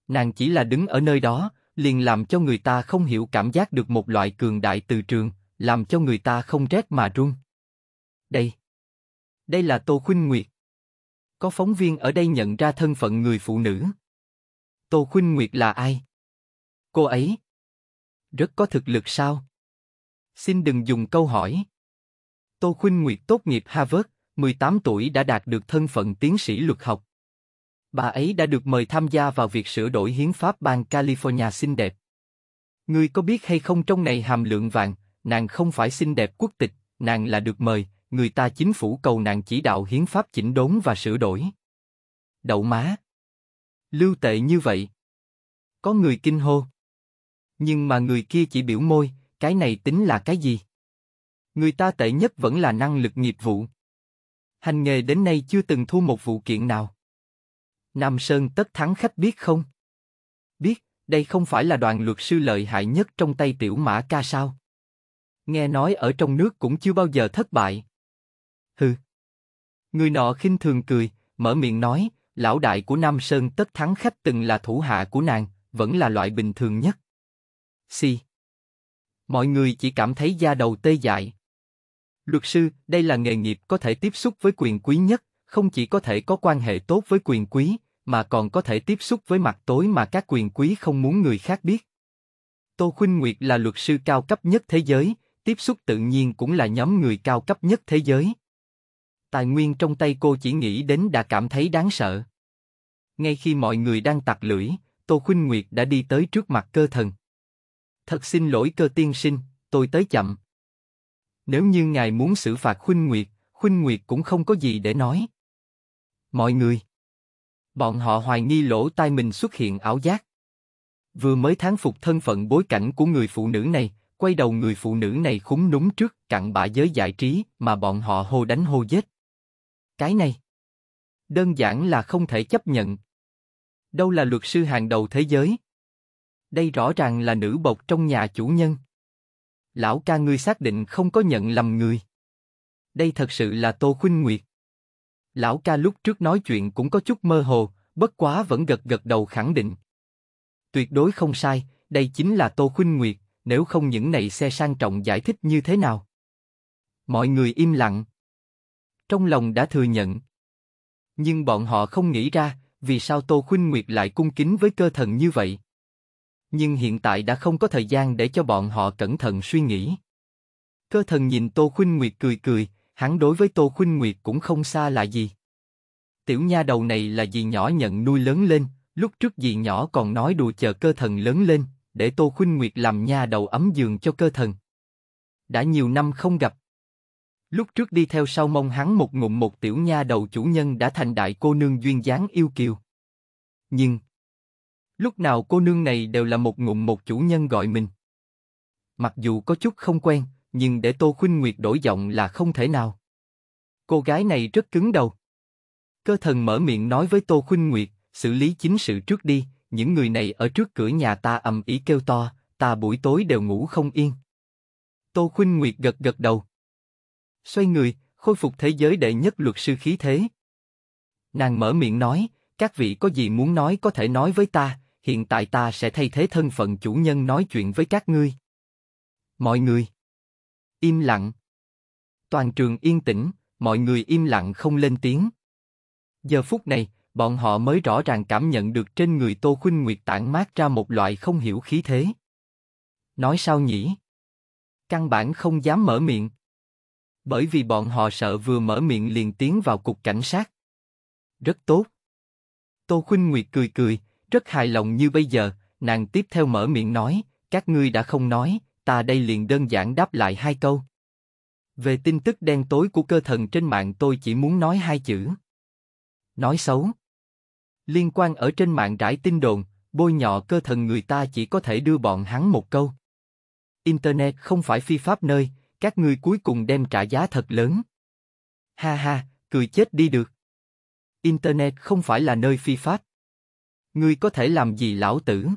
Nàng chỉ là đứng ở nơi đó, liền làm cho người ta không hiểu cảm giác được một loại cường đại từ trường, làm cho người ta không rét mà run. Đây, đây là Tô Khuynh Nguyệt có phóng viên ở đây nhận ra thân phận người phụ nữ. Tô Khuynh Nguyệt là ai? Cô ấy rất có thực lực sao? Xin đừng dùng câu hỏi. Tô Khuynh Nguyệt tốt nghiệp Harvard, 18 tuổi đã đạt được thân phận tiến sĩ luật học. Bà ấy đã được mời tham gia vào việc sửa đổi hiến pháp bang California xinh đẹp. Người có biết hay không trong này hàm lượng vàng, nàng không phải xinh đẹp quốc tịch, nàng là được mời, người ta chính phủ cầu nàng chỉ đạo hiến pháp chỉnh đốn và sửa đổi. Đậu má. Lưu tệ như vậy. Có người kinh hô. Nhưng mà người kia chỉ biểu môi, cái này tính là cái gì? Người ta tệ nhất vẫn là năng lực nghiệp vụ. Hành nghề đến nay chưa từng thu một vụ kiện nào. Nam Sơn tất thắng khách biết không? Biết, đây không phải là đoàn luật sư lợi hại nhất trong tay tiểu mã ca sao? Nghe nói ở trong nước cũng chưa bao giờ thất bại hừ. Người nọ khinh thường cười, mở miệng nói, lão đại của Nam Sơn tất thắng khách từng là thủ hạ của nàng, vẫn là loại bình thường nhất. Si. Mọi người chỉ cảm thấy da đầu tê dại. Luật sư, đây là nghề nghiệp có thể tiếp xúc với quyền quý nhất, không chỉ có thể có quan hệ tốt với quyền quý, mà còn có thể tiếp xúc với mặt tối mà các quyền quý không muốn người khác biết. Tô Khuynh Nguyệt là luật sư cao cấp nhất thế giới, tiếp xúc tự nhiên cũng là nhóm người cao cấp nhất thế giới. Tài nguyên trong tay cô chỉ nghĩ đến đã cảm thấy đáng sợ. Ngay khi mọi người đang tặc lưỡi, Tô Khuynh Nguyệt đã đi tới trước mặt cơ thần. Thật xin lỗi cơ tiên sinh, tôi tới chậm. Nếu như ngài muốn xử phạt Khuynh Nguyệt, Khuynh Nguyệt cũng không có gì để nói. Mọi người. Bọn họ hoài nghi lỗ tai mình xuất hiện ảo giác. Vừa mới thán phục thân phận bối cảnh của người phụ nữ này, quay đầu người phụ nữ này khúng núng trước cặn bã giới giải trí mà bọn họ hô đánh hô giết. Cái này đơn giản là không thể chấp nhận. Đâu là luật sư hàng đầu thế giới? Đây rõ ràng là nữ bộc trong nhà chủ nhân. Lão ca ngươi xác định không có nhận lầm người. Đây thật sự là Tô Khuynh Nguyệt. Lão ca lúc trước nói chuyện cũng có chút mơ hồ, bất quá vẫn gật gật đầu khẳng định. Tuyệt đối không sai, đây chính là Tô Khuynh Nguyệt, nếu không những này xe sang trọng giải thích như thế nào? Mọi người im lặng trong lòng đã thừa nhận. Nhưng bọn họ không nghĩ ra, vì sao Tô Khuynh Nguyệt lại cung kính với cơ thần như vậy. Nhưng hiện tại đã không có thời gian để cho bọn họ cẩn thận suy nghĩ. Cơ thần nhìn Tô Khuynh Nguyệt cười cười, hắn đối với Tô Khuynh Nguyệt cũng không xa là gì. Tiểu nha đầu này là dì nhỏ nhận nuôi lớn lên, lúc trước dì nhỏ còn nói đùa chờ cơ thần lớn lên, để Tô Khuynh Nguyệt làm nha đầu ấm giường cho cơ thần. Đã nhiều năm không gặp, Lúc trước đi theo sau mông hắn một ngụm một tiểu nha đầu chủ nhân đã thành đại cô nương duyên dáng yêu kiều. Nhưng, lúc nào cô nương này đều là một ngụm một chủ nhân gọi mình. Mặc dù có chút không quen, nhưng để Tô Khuynh Nguyệt đổi giọng là không thể nào. Cô gái này rất cứng đầu. Cơ thần mở miệng nói với Tô Khuynh Nguyệt, xử lý chính sự trước đi, những người này ở trước cửa nhà ta ầm ĩ kêu to, ta buổi tối đều ngủ không yên. Tô Khuynh Nguyệt gật gật đầu xoay người, khôi phục thế giới đệ nhất luật sư khí thế. Nàng mở miệng nói, các vị có gì muốn nói có thể nói với ta, hiện tại ta sẽ thay thế thân phận chủ nhân nói chuyện với các ngươi. Mọi người im lặng. Toàn trường yên tĩnh, mọi người im lặng không lên tiếng. Giờ phút này, bọn họ mới rõ ràng cảm nhận được trên người Tô Khuynh Nguyệt tản mát ra một loại không hiểu khí thế. Nói sao nhỉ? Căn bản không dám mở miệng. Bởi vì bọn họ sợ vừa mở miệng liền tiến vào cục cảnh sát. Rất tốt. Tô Khuynh Nguyệt cười cười, rất hài lòng như bây giờ, nàng tiếp theo mở miệng nói, các ngươi đã không nói, ta đây liền đơn giản đáp lại hai câu. Về tin tức đen tối của cơ thần trên mạng tôi chỉ muốn nói hai chữ. Nói xấu. Liên quan ở trên mạng rải tin đồn, bôi nhọ cơ thần người ta chỉ có thể đưa bọn hắn một câu. Internet không phải phi pháp nơi, các ngươi cuối cùng đem trả giá thật lớn. Ha ha, cười chết đi được. Internet không phải là nơi phi pháp. Ngươi có thể làm gì lão tử?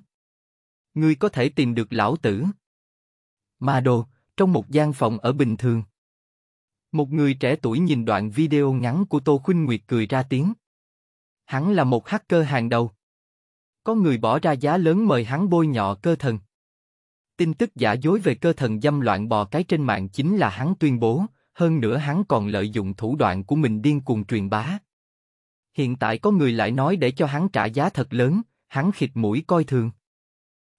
Ngươi có thể tìm được lão tử. Mà đồ, trong một gian phòng ở bình thường. Một người trẻ tuổi nhìn đoạn video ngắn của Tô Khuynh Nguyệt cười ra tiếng. Hắn là một hacker hàng đầu. Có người bỏ ra giá lớn mời hắn bôi nhọ cơ thần. Tin tức giả dối về cơ thần dâm loạn bò cái trên mạng chính là hắn tuyên bố, hơn nữa hắn còn lợi dụng thủ đoạn của mình điên cuồng truyền bá. Hiện tại có người lại nói để cho hắn trả giá thật lớn, hắn khịt mũi coi thường.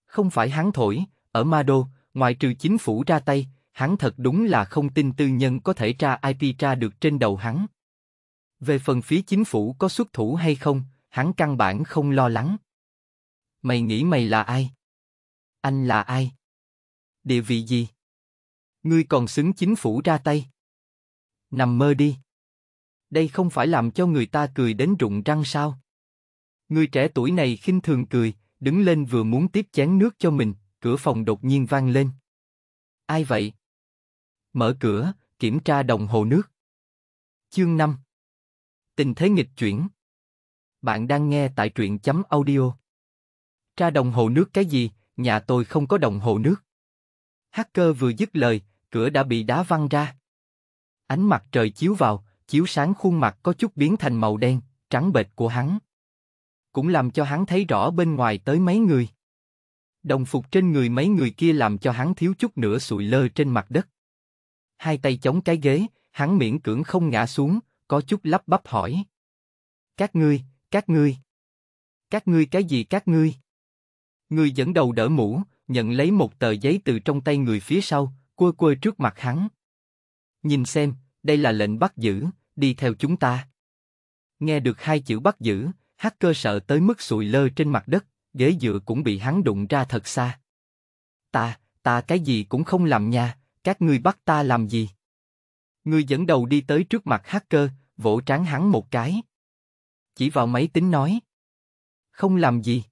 Không phải hắn thổi, ở Mado, ngoài trừ chính phủ ra tay, hắn thật đúng là không tin tư nhân có thể tra IP tra được trên đầu hắn. Về phần phía chính phủ có xuất thủ hay không, hắn căn bản không lo lắng. Mày nghĩ mày là ai? Anh là ai? địa vị gì? Ngươi còn xứng chính phủ ra tay? Nằm mơ đi. Đây không phải làm cho người ta cười đến rụng răng sao? Người trẻ tuổi này khinh thường cười, đứng lên vừa muốn tiếp chén nước cho mình, cửa phòng đột nhiên vang lên. Ai vậy? Mở cửa, kiểm tra đồng hồ nước. Chương 5 Tình thế nghịch chuyển Bạn đang nghe tại truyện chấm audio Tra đồng hồ nước cái gì, nhà tôi không có đồng hồ nước. Hacker vừa dứt lời, cửa đã bị đá văng ra. Ánh mặt trời chiếu vào, chiếu sáng khuôn mặt có chút biến thành màu đen, trắng bệch của hắn. Cũng làm cho hắn thấy rõ bên ngoài tới mấy người. Đồng phục trên người mấy người kia làm cho hắn thiếu chút nữa sụi lơ trên mặt đất. Hai tay chống cái ghế, hắn miễn cưỡng không ngã xuống, có chút lắp bắp hỏi. Các ngươi, các ngươi. Các ngươi cái gì các ngươi? Ngươi dẫn đầu đỡ mũ, nhận lấy một tờ giấy từ trong tay người phía sau, quơ quơ trước mặt hắn. Nhìn xem, đây là lệnh bắt giữ, đi theo chúng ta. Nghe được hai chữ bắt giữ, hacker sợ tới mức sụi lơ trên mặt đất, ghế dựa cũng bị hắn đụng ra thật xa. Ta, ta cái gì cũng không làm nha, các ngươi bắt ta làm gì? Ngươi dẫn đầu đi tới trước mặt hacker, vỗ trán hắn một cái. Chỉ vào máy tính nói. Không làm gì.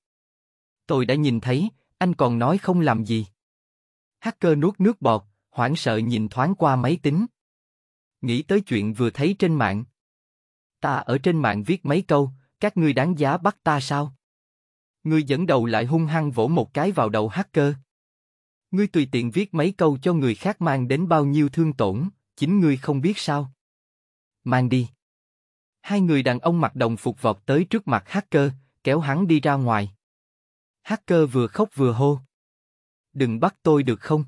Tôi đã nhìn thấy, anh còn nói không làm gì. Hacker nuốt nước bọt, hoảng sợ nhìn thoáng qua máy tính. Nghĩ tới chuyện vừa thấy trên mạng. Ta ở trên mạng viết mấy câu, các ngươi đáng giá bắt ta sao? Ngươi dẫn đầu lại hung hăng vỗ một cái vào đầu hacker. Ngươi tùy tiện viết mấy câu cho người khác mang đến bao nhiêu thương tổn, chính ngươi không biết sao. Mang đi. Hai người đàn ông mặc đồng phục vọt tới trước mặt hacker, kéo hắn đi ra ngoài. Hacker vừa khóc vừa hô. Đừng bắt tôi được không?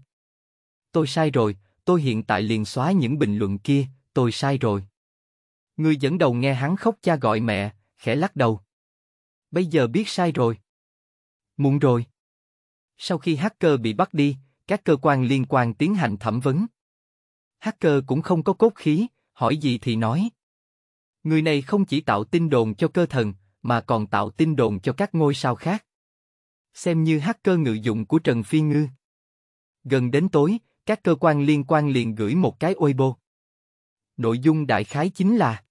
Tôi sai rồi, tôi hiện tại liền xóa những bình luận kia, tôi sai rồi. Người dẫn đầu nghe hắn khóc cha gọi mẹ, khẽ lắc đầu. Bây giờ biết sai rồi. Muộn rồi. Sau khi hacker bị bắt đi, các cơ quan liên quan tiến hành thẩm vấn. Hacker cũng không có cốt khí, hỏi gì thì nói. Người này không chỉ tạo tin đồn cho cơ thần, mà còn tạo tin đồn cho các ngôi sao khác xem như hacker ngự dụng của Trần Phi Ngư. Gần đến tối, các cơ quan liên quan liền gửi một cái Weibo. Nội dung đại khái chính là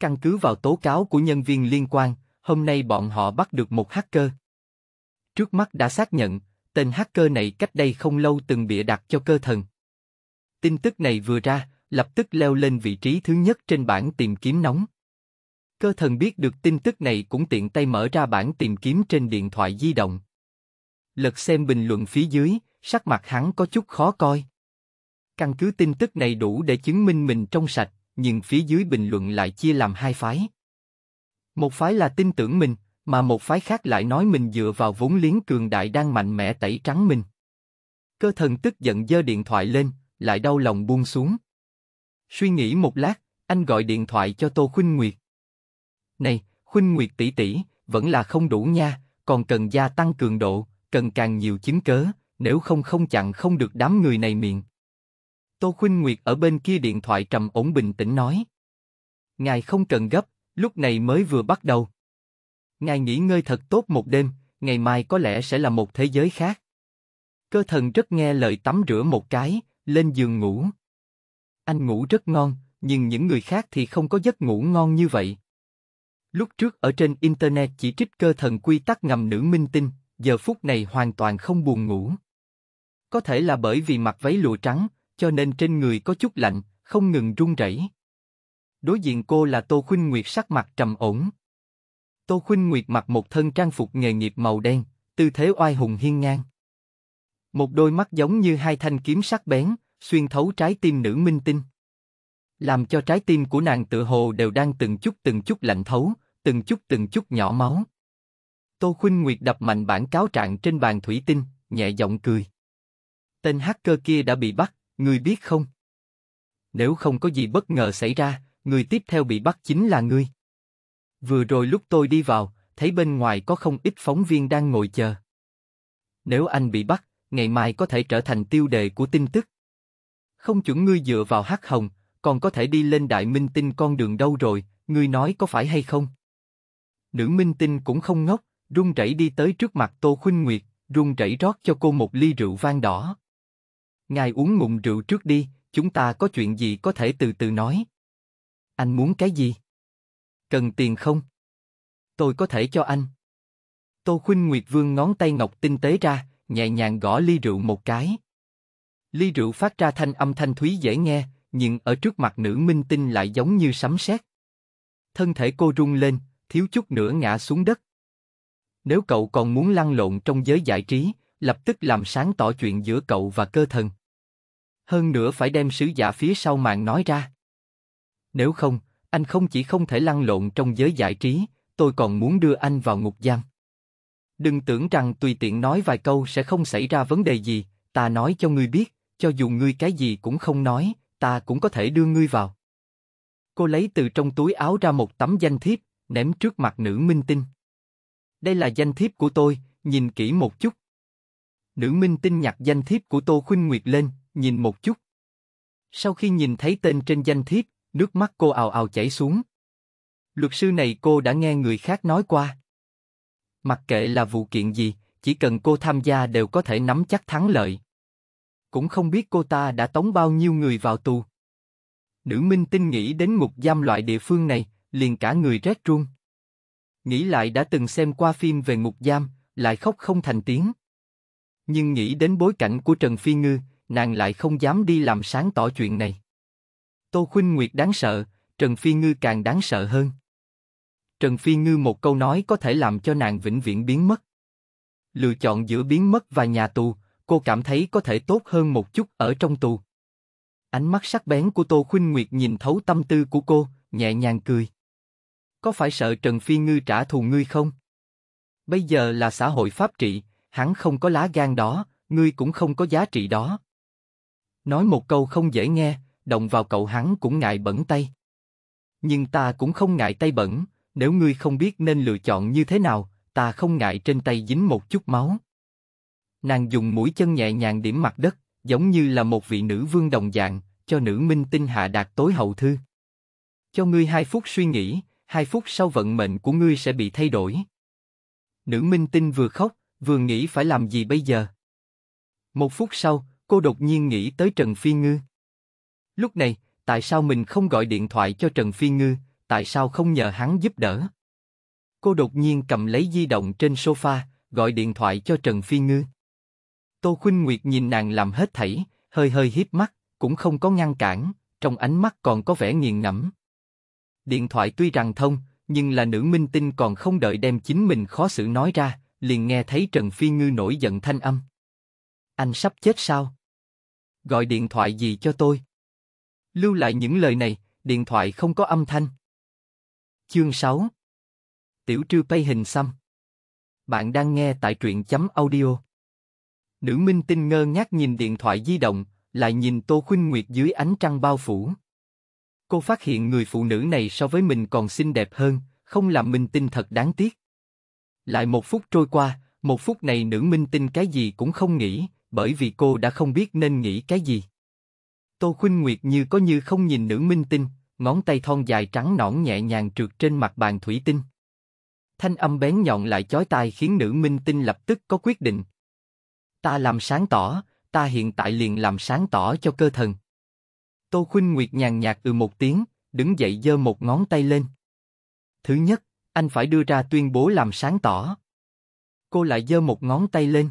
Căn cứ vào tố cáo của nhân viên liên quan, hôm nay bọn họ bắt được một hacker. Trước mắt đã xác nhận, tên hacker này cách đây không lâu từng bịa đặt cho cơ thần. Tin tức này vừa ra, lập tức leo lên vị trí thứ nhất trên bảng tìm kiếm nóng. Cơ thần biết được tin tức này cũng tiện tay mở ra bản tìm kiếm trên điện thoại di động. Lật xem bình luận phía dưới, sắc mặt hắn có chút khó coi. Căn cứ tin tức này đủ để chứng minh mình trong sạch, nhưng phía dưới bình luận lại chia làm hai phái. Một phái là tin tưởng mình, mà một phái khác lại nói mình dựa vào vốn liếng cường đại đang mạnh mẽ tẩy trắng mình. Cơ thần tức giận giơ điện thoại lên, lại đau lòng buông xuống. Suy nghĩ một lát, anh gọi điện thoại cho Tô Khuynh Nguyệt này, Khuynh Nguyệt tỷ tỷ vẫn là không đủ nha, còn cần gia tăng cường độ, cần càng nhiều chứng cớ, nếu không không chặn không được đám người này miệng. Tô Khuynh Nguyệt ở bên kia điện thoại trầm ổn bình tĩnh nói. Ngài không cần gấp, lúc này mới vừa bắt đầu. Ngài nghỉ ngơi thật tốt một đêm, ngày mai có lẽ sẽ là một thế giới khác. Cơ thần rất nghe lời tắm rửa một cái, lên giường ngủ. Anh ngủ rất ngon, nhưng những người khác thì không có giấc ngủ ngon như vậy, Lúc trước ở trên Internet chỉ trích cơ thần quy tắc ngầm nữ minh tinh, giờ phút này hoàn toàn không buồn ngủ. Có thể là bởi vì mặc váy lụa trắng, cho nên trên người có chút lạnh, không ngừng run rẩy. Đối diện cô là Tô Khuynh Nguyệt sắc mặt trầm ổn. Tô Khuynh Nguyệt mặc một thân trang phục nghề nghiệp màu đen, tư thế oai hùng hiên ngang. Một đôi mắt giống như hai thanh kiếm sắc bén, xuyên thấu trái tim nữ minh tinh. Làm cho trái tim của nàng tự hồ đều đang từng chút từng chút lạnh thấu, từng chút từng chút nhỏ máu. Tô Khuynh Nguyệt đập mạnh bản cáo trạng trên bàn thủy tinh, nhẹ giọng cười. Tên hacker kia đã bị bắt, người biết không? Nếu không có gì bất ngờ xảy ra, người tiếp theo bị bắt chính là ngươi. Vừa rồi lúc tôi đi vào, thấy bên ngoài có không ít phóng viên đang ngồi chờ. Nếu anh bị bắt, ngày mai có thể trở thành tiêu đề của tin tức. Không chuẩn ngươi dựa vào hắc hồng, còn có thể đi lên đại minh tinh con đường đâu rồi, ngươi nói có phải hay không? Nữ minh tinh cũng không ngốc, run rẩy đi tới trước mặt Tô Khuynh Nguyệt, run rẩy rót cho cô một ly rượu vang đỏ. Ngài uống ngụm rượu trước đi, chúng ta có chuyện gì có thể từ từ nói. Anh muốn cái gì? Cần tiền không? Tôi có thể cho anh. Tô Khuynh Nguyệt vương ngón tay ngọc tinh tế ra, nhẹ nhàng gõ ly rượu một cái. Ly rượu phát ra thanh âm thanh thúy dễ nghe, nhưng ở trước mặt nữ minh tinh lại giống như sấm sét. Thân thể cô rung lên, thiếu chút nữa ngã xuống đất. Nếu cậu còn muốn lăn lộn trong giới giải trí, lập tức làm sáng tỏ chuyện giữa cậu và cơ thần. Hơn nữa phải đem sứ giả phía sau màn nói ra. Nếu không, anh không chỉ không thể lăn lộn trong giới giải trí, tôi còn muốn đưa anh vào ngục giam. Đừng tưởng rằng tùy tiện nói vài câu sẽ không xảy ra vấn đề gì, ta nói cho ngươi biết, cho dù ngươi cái gì cũng không nói, ta cũng có thể đưa ngươi vào. Cô lấy từ trong túi áo ra một tấm danh thiếp, ném trước mặt nữ minh tinh. Đây là danh thiếp của tôi, nhìn kỹ một chút. Nữ minh tinh nhặt danh thiếp của Tô Khuynh Nguyệt lên, nhìn một chút. Sau khi nhìn thấy tên trên danh thiếp, nước mắt cô ào ào chảy xuống. Luật sư này cô đã nghe người khác nói qua. Mặc kệ là vụ kiện gì, chỉ cần cô tham gia đều có thể nắm chắc thắng lợi. Cũng không biết cô ta đã tống bao nhiêu người vào tù. Nữ minh tinh nghĩ đến ngục giam loại địa phương này, liền cả người rét run. Nghĩ lại đã từng xem qua phim về ngục giam, lại khóc không thành tiếng. Nhưng nghĩ đến bối cảnh của Trần Phi Ngư, nàng lại không dám đi làm sáng tỏ chuyện này. Tô Khuynh Nguyệt đáng sợ, Trần Phi Ngư càng đáng sợ hơn. Trần Phi Ngư một câu nói có thể làm cho nàng vĩnh viễn biến mất. Lựa chọn giữa biến mất và nhà tù, cô cảm thấy có thể tốt hơn một chút ở trong tù. Ánh mắt sắc bén của Tô Khuynh Nguyệt nhìn thấu tâm tư của cô, nhẹ nhàng cười có phải sợ Trần Phi Ngư trả thù ngươi không? Bây giờ là xã hội pháp trị, hắn không có lá gan đó, ngươi cũng không có giá trị đó. Nói một câu không dễ nghe, động vào cậu hắn cũng ngại bẩn tay. Nhưng ta cũng không ngại tay bẩn, nếu ngươi không biết nên lựa chọn như thế nào, ta không ngại trên tay dính một chút máu. Nàng dùng mũi chân nhẹ nhàng điểm mặt đất, giống như là một vị nữ vương đồng dạng, cho nữ minh tinh hạ đạt tối hậu thư. Cho ngươi hai phút suy nghĩ, hai phút sau vận mệnh của ngươi sẽ bị thay đổi. Nữ minh tinh vừa khóc, vừa nghĩ phải làm gì bây giờ. Một phút sau, cô đột nhiên nghĩ tới Trần Phi Ngư. Lúc này, tại sao mình không gọi điện thoại cho Trần Phi Ngư, tại sao không nhờ hắn giúp đỡ? Cô đột nhiên cầm lấy di động trên sofa, gọi điện thoại cho Trần Phi Ngư. Tô Khuynh Nguyệt nhìn nàng làm hết thảy, hơi hơi hiếp mắt, cũng không có ngăn cản, trong ánh mắt còn có vẻ nghiền ngẫm điện thoại tuy rằng thông, nhưng là nữ minh tinh còn không đợi đem chính mình khó xử nói ra, liền nghe thấy Trần Phi Ngư nổi giận thanh âm. Anh sắp chết sao? Gọi điện thoại gì cho tôi? Lưu lại những lời này, điện thoại không có âm thanh. Chương 6 Tiểu trư pay hình xăm Bạn đang nghe tại truyện chấm audio. Nữ minh tinh ngơ ngác nhìn điện thoại di động, lại nhìn Tô Khuynh Nguyệt dưới ánh trăng bao phủ. Cô phát hiện người phụ nữ này so với mình còn xinh đẹp hơn, không làm minh tinh thật đáng tiếc. Lại một phút trôi qua, một phút này nữ minh tinh cái gì cũng không nghĩ, bởi vì cô đã không biết nên nghĩ cái gì. Tô Khuynh Nguyệt như có như không nhìn nữ minh tinh, ngón tay thon dài trắng nõn nhẹ nhàng trượt trên mặt bàn thủy tinh. Thanh âm bén nhọn lại chói tai khiến nữ minh tinh lập tức có quyết định. Ta làm sáng tỏ, ta hiện tại liền làm sáng tỏ cho cơ thần. Tô Khuynh Nguyệt nhàn nhạt ừ một tiếng, đứng dậy giơ một ngón tay lên. Thứ nhất, anh phải đưa ra tuyên bố làm sáng tỏ. Cô lại giơ một ngón tay lên.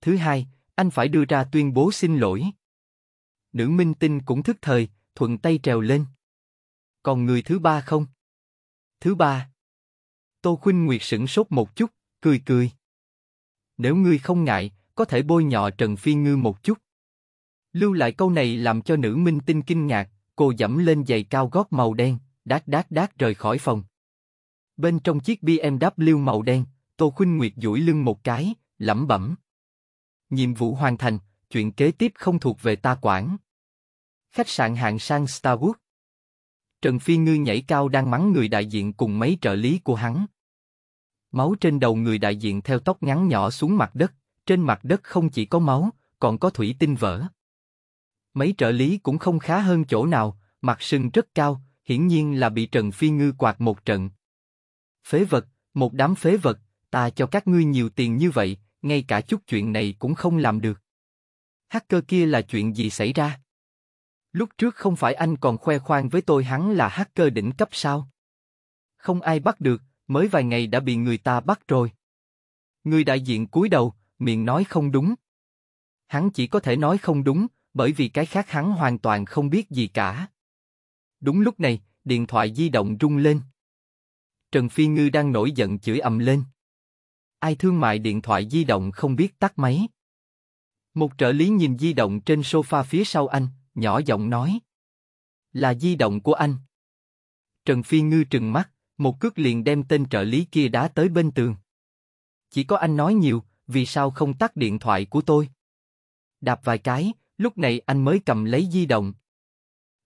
Thứ hai, anh phải đưa ra tuyên bố xin lỗi. Nữ minh tinh cũng thức thời, thuận tay trèo lên. Còn người thứ ba không? Thứ ba. Tô Khuynh Nguyệt sững sốt một chút, cười cười. Nếu ngươi không ngại, có thể bôi nhọ Trần Phi Ngư một chút. Lưu lại câu này làm cho nữ minh tinh kinh ngạc, cô dẫm lên giày cao gót màu đen, đát đát đát rời khỏi phòng. Bên trong chiếc BMW màu đen, Tô Khuynh Nguyệt duỗi lưng một cái, lẩm bẩm. Nhiệm vụ hoàn thành, chuyện kế tiếp không thuộc về ta quản. Khách sạn hạng sang Starwood. Trần Phi Ngư nhảy cao đang mắng người đại diện cùng mấy trợ lý của hắn. Máu trên đầu người đại diện theo tóc ngắn nhỏ xuống mặt đất, trên mặt đất không chỉ có máu, còn có thủy tinh vỡ mấy trợ lý cũng không khá hơn chỗ nào, mặt sưng rất cao, hiển nhiên là bị Trần Phi Ngư quạt một trận. Phế vật, một đám phế vật, ta cho các ngươi nhiều tiền như vậy, ngay cả chút chuyện này cũng không làm được. Hacker kia là chuyện gì xảy ra? Lúc trước không phải anh còn khoe khoang với tôi hắn là hacker đỉnh cấp sao? Không ai bắt được, mới vài ngày đã bị người ta bắt rồi. Người đại diện cúi đầu, miệng nói không đúng. Hắn chỉ có thể nói không đúng, bởi vì cái khác hắn hoàn toàn không biết gì cả. Đúng lúc này, điện thoại di động rung lên. Trần Phi Ngư đang nổi giận chửi ầm lên. Ai thương mại điện thoại di động không biết tắt máy. Một trợ lý nhìn di động trên sofa phía sau anh, nhỏ giọng nói. Là di động của anh. Trần Phi Ngư trừng mắt, một cước liền đem tên trợ lý kia đá tới bên tường. Chỉ có anh nói nhiều, vì sao không tắt điện thoại của tôi? Đạp vài cái, Lúc này anh mới cầm lấy di động.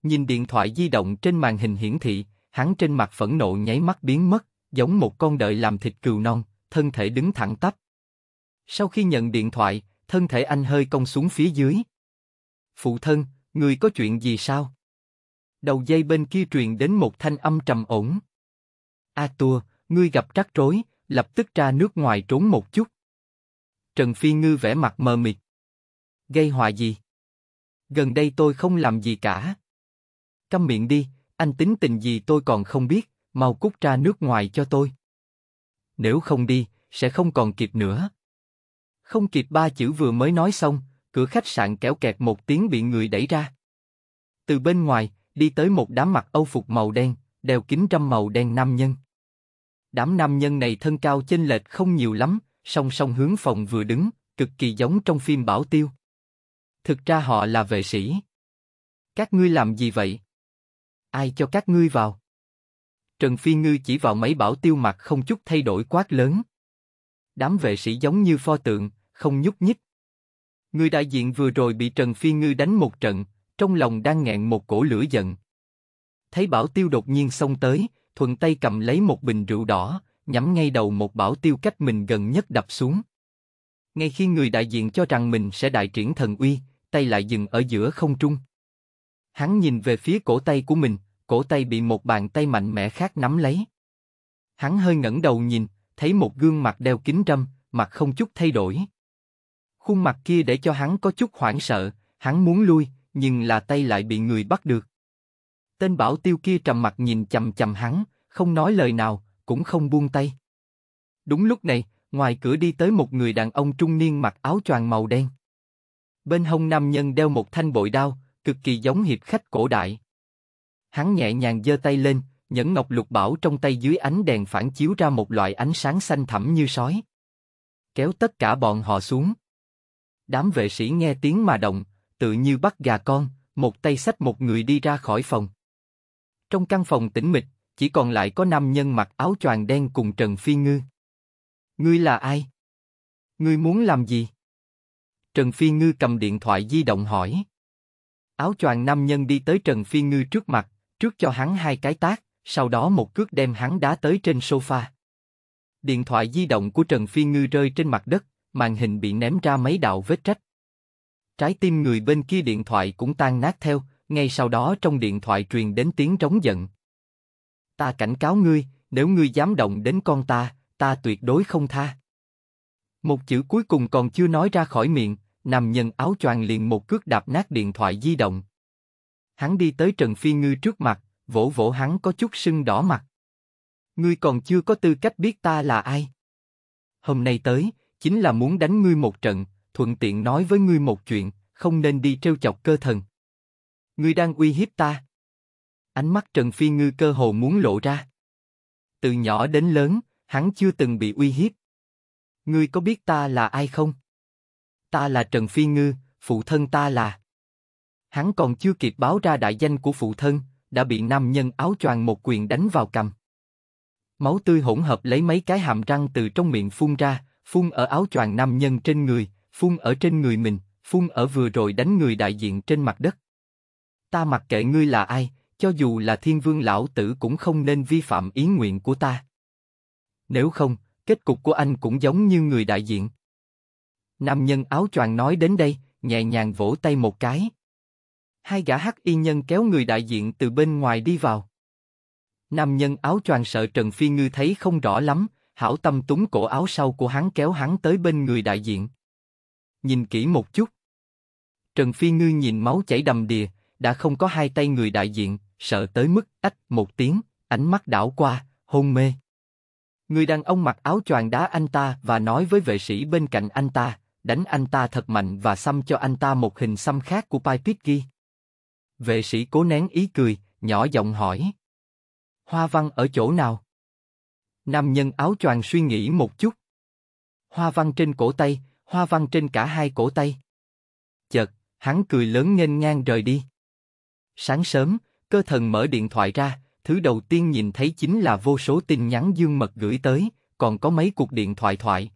Nhìn điện thoại di động trên màn hình hiển thị, hắn trên mặt phẫn nộ nháy mắt biến mất, giống một con đợi làm thịt cừu non, thân thể đứng thẳng tắp. Sau khi nhận điện thoại, thân thể anh hơi cong xuống phía dưới. Phụ thân, người có chuyện gì sao? Đầu dây bên kia truyền đến một thanh âm trầm ổn. A tua, ngươi gặp trắc rối, lập tức ra nước ngoài trốn một chút. Trần Phi Ngư vẻ mặt mờ mịt. Gây họa gì? gần đây tôi không làm gì cả. Câm miệng đi, anh tính tình gì tôi còn không biết, mau cút ra nước ngoài cho tôi. Nếu không đi, sẽ không còn kịp nữa. Không kịp ba chữ vừa mới nói xong, cửa khách sạn kéo kẹt một tiếng bị người đẩy ra. Từ bên ngoài, đi tới một đám mặc âu phục màu đen, đeo kính trăm màu đen nam nhân. Đám nam nhân này thân cao chênh lệch không nhiều lắm, song song hướng phòng vừa đứng, cực kỳ giống trong phim Bảo Tiêu thực ra họ là vệ sĩ. Các ngươi làm gì vậy? Ai cho các ngươi vào? Trần Phi Ngư chỉ vào mấy bảo tiêu mặt không chút thay đổi quát lớn. Đám vệ sĩ giống như pho tượng, không nhúc nhích. Người đại diện vừa rồi bị Trần Phi Ngư đánh một trận, trong lòng đang nghẹn một cổ lửa giận. Thấy bảo tiêu đột nhiên xông tới, thuận tay cầm lấy một bình rượu đỏ, nhắm ngay đầu một bảo tiêu cách mình gần nhất đập xuống. Ngay khi người đại diện cho rằng mình sẽ đại triển thần uy, tay lại dừng ở giữa không trung. Hắn nhìn về phía cổ tay của mình, cổ tay bị một bàn tay mạnh mẽ khác nắm lấy. Hắn hơi ngẩng đầu nhìn, thấy một gương mặt đeo kính râm, mặt không chút thay đổi. Khuôn mặt kia để cho hắn có chút hoảng sợ, hắn muốn lui, nhưng là tay lại bị người bắt được. Tên bảo tiêu kia trầm mặt nhìn chầm chầm hắn, không nói lời nào, cũng không buông tay. Đúng lúc này, ngoài cửa đi tới một người đàn ông trung niên mặc áo choàng màu đen. Bên hông nam nhân đeo một thanh bội đao, cực kỳ giống hiệp khách cổ đại. Hắn nhẹ nhàng giơ tay lên, nhẫn ngọc lục bảo trong tay dưới ánh đèn phản chiếu ra một loại ánh sáng xanh thẳm như sói. Kéo tất cả bọn họ xuống. Đám vệ sĩ nghe tiếng mà động, tự như bắt gà con, một tay xách một người đi ra khỏi phòng. Trong căn phòng tĩnh mịch, chỉ còn lại có nam nhân mặc áo choàng đen cùng Trần Phi Ngư. Ngươi là ai? Ngươi muốn làm gì? Trần Phi Ngư cầm điện thoại di động hỏi. Áo choàng nam nhân đi tới Trần Phi Ngư trước mặt, trước cho hắn hai cái tác, sau đó một cước đem hắn đá tới trên sofa. Điện thoại di động của Trần Phi Ngư rơi trên mặt đất, màn hình bị ném ra mấy đạo vết rách. Trái tim người bên kia điện thoại cũng tan nát theo, ngay sau đó trong điện thoại truyền đến tiếng trống giận. Ta cảnh cáo ngươi, nếu ngươi dám động đến con ta, ta tuyệt đối không tha. Một chữ cuối cùng còn chưa nói ra khỏi miệng, nằm nhân áo choàng liền một cước đạp nát điện thoại di động. Hắn đi tới Trần Phi Ngư trước mặt, vỗ vỗ hắn có chút sưng đỏ mặt. Ngươi còn chưa có tư cách biết ta là ai. Hôm nay tới, chính là muốn đánh ngươi một trận, thuận tiện nói với ngươi một chuyện, không nên đi trêu chọc cơ thần. Ngươi đang uy hiếp ta. Ánh mắt Trần Phi Ngư cơ hồ muốn lộ ra. Từ nhỏ đến lớn, hắn chưa từng bị uy hiếp. Ngươi có biết ta là ai không? Ta là Trần Phi Ngư, phụ thân ta là. Hắn còn chưa kịp báo ra đại danh của phụ thân, đã bị nam nhân áo choàng một quyền đánh vào cầm. Máu tươi hỗn hợp lấy mấy cái hàm răng từ trong miệng phun ra, phun ở áo choàng nam nhân trên người, phun ở trên người mình, phun ở vừa rồi đánh người đại diện trên mặt đất. Ta mặc kệ ngươi là ai, cho dù là thiên vương lão tử cũng không nên vi phạm ý nguyện của ta. Nếu không, kết cục của anh cũng giống như người đại diện. Nam nhân áo choàng nói đến đây, nhẹ nhàng vỗ tay một cái. Hai gã hắc y nhân kéo người đại diện từ bên ngoài đi vào. Nam nhân áo choàng sợ Trần Phi Ngư thấy không rõ lắm, hảo tâm túng cổ áo sau của hắn kéo hắn tới bên người đại diện. Nhìn kỹ một chút. Trần Phi Ngư nhìn máu chảy đầm đìa, đã không có hai tay người đại diện, sợ tới mức ách một tiếng, ánh mắt đảo qua, hôn mê. Người đàn ông mặc áo choàng đá anh ta và nói với vệ sĩ bên cạnh anh ta, đánh anh ta thật mạnh và xăm cho anh ta một hình xăm khác của Pai Vệ sĩ cố nén ý cười, nhỏ giọng hỏi. Hoa văn ở chỗ nào? Nam nhân áo choàng suy nghĩ một chút. Hoa văn trên cổ tay, hoa văn trên cả hai cổ tay. Chợt, hắn cười lớn nghênh ngang rời đi. Sáng sớm, cơ thần mở điện thoại ra, thứ đầu tiên nhìn thấy chính là vô số tin nhắn Dương Mật gửi tới, còn có mấy cuộc điện thoại thoại.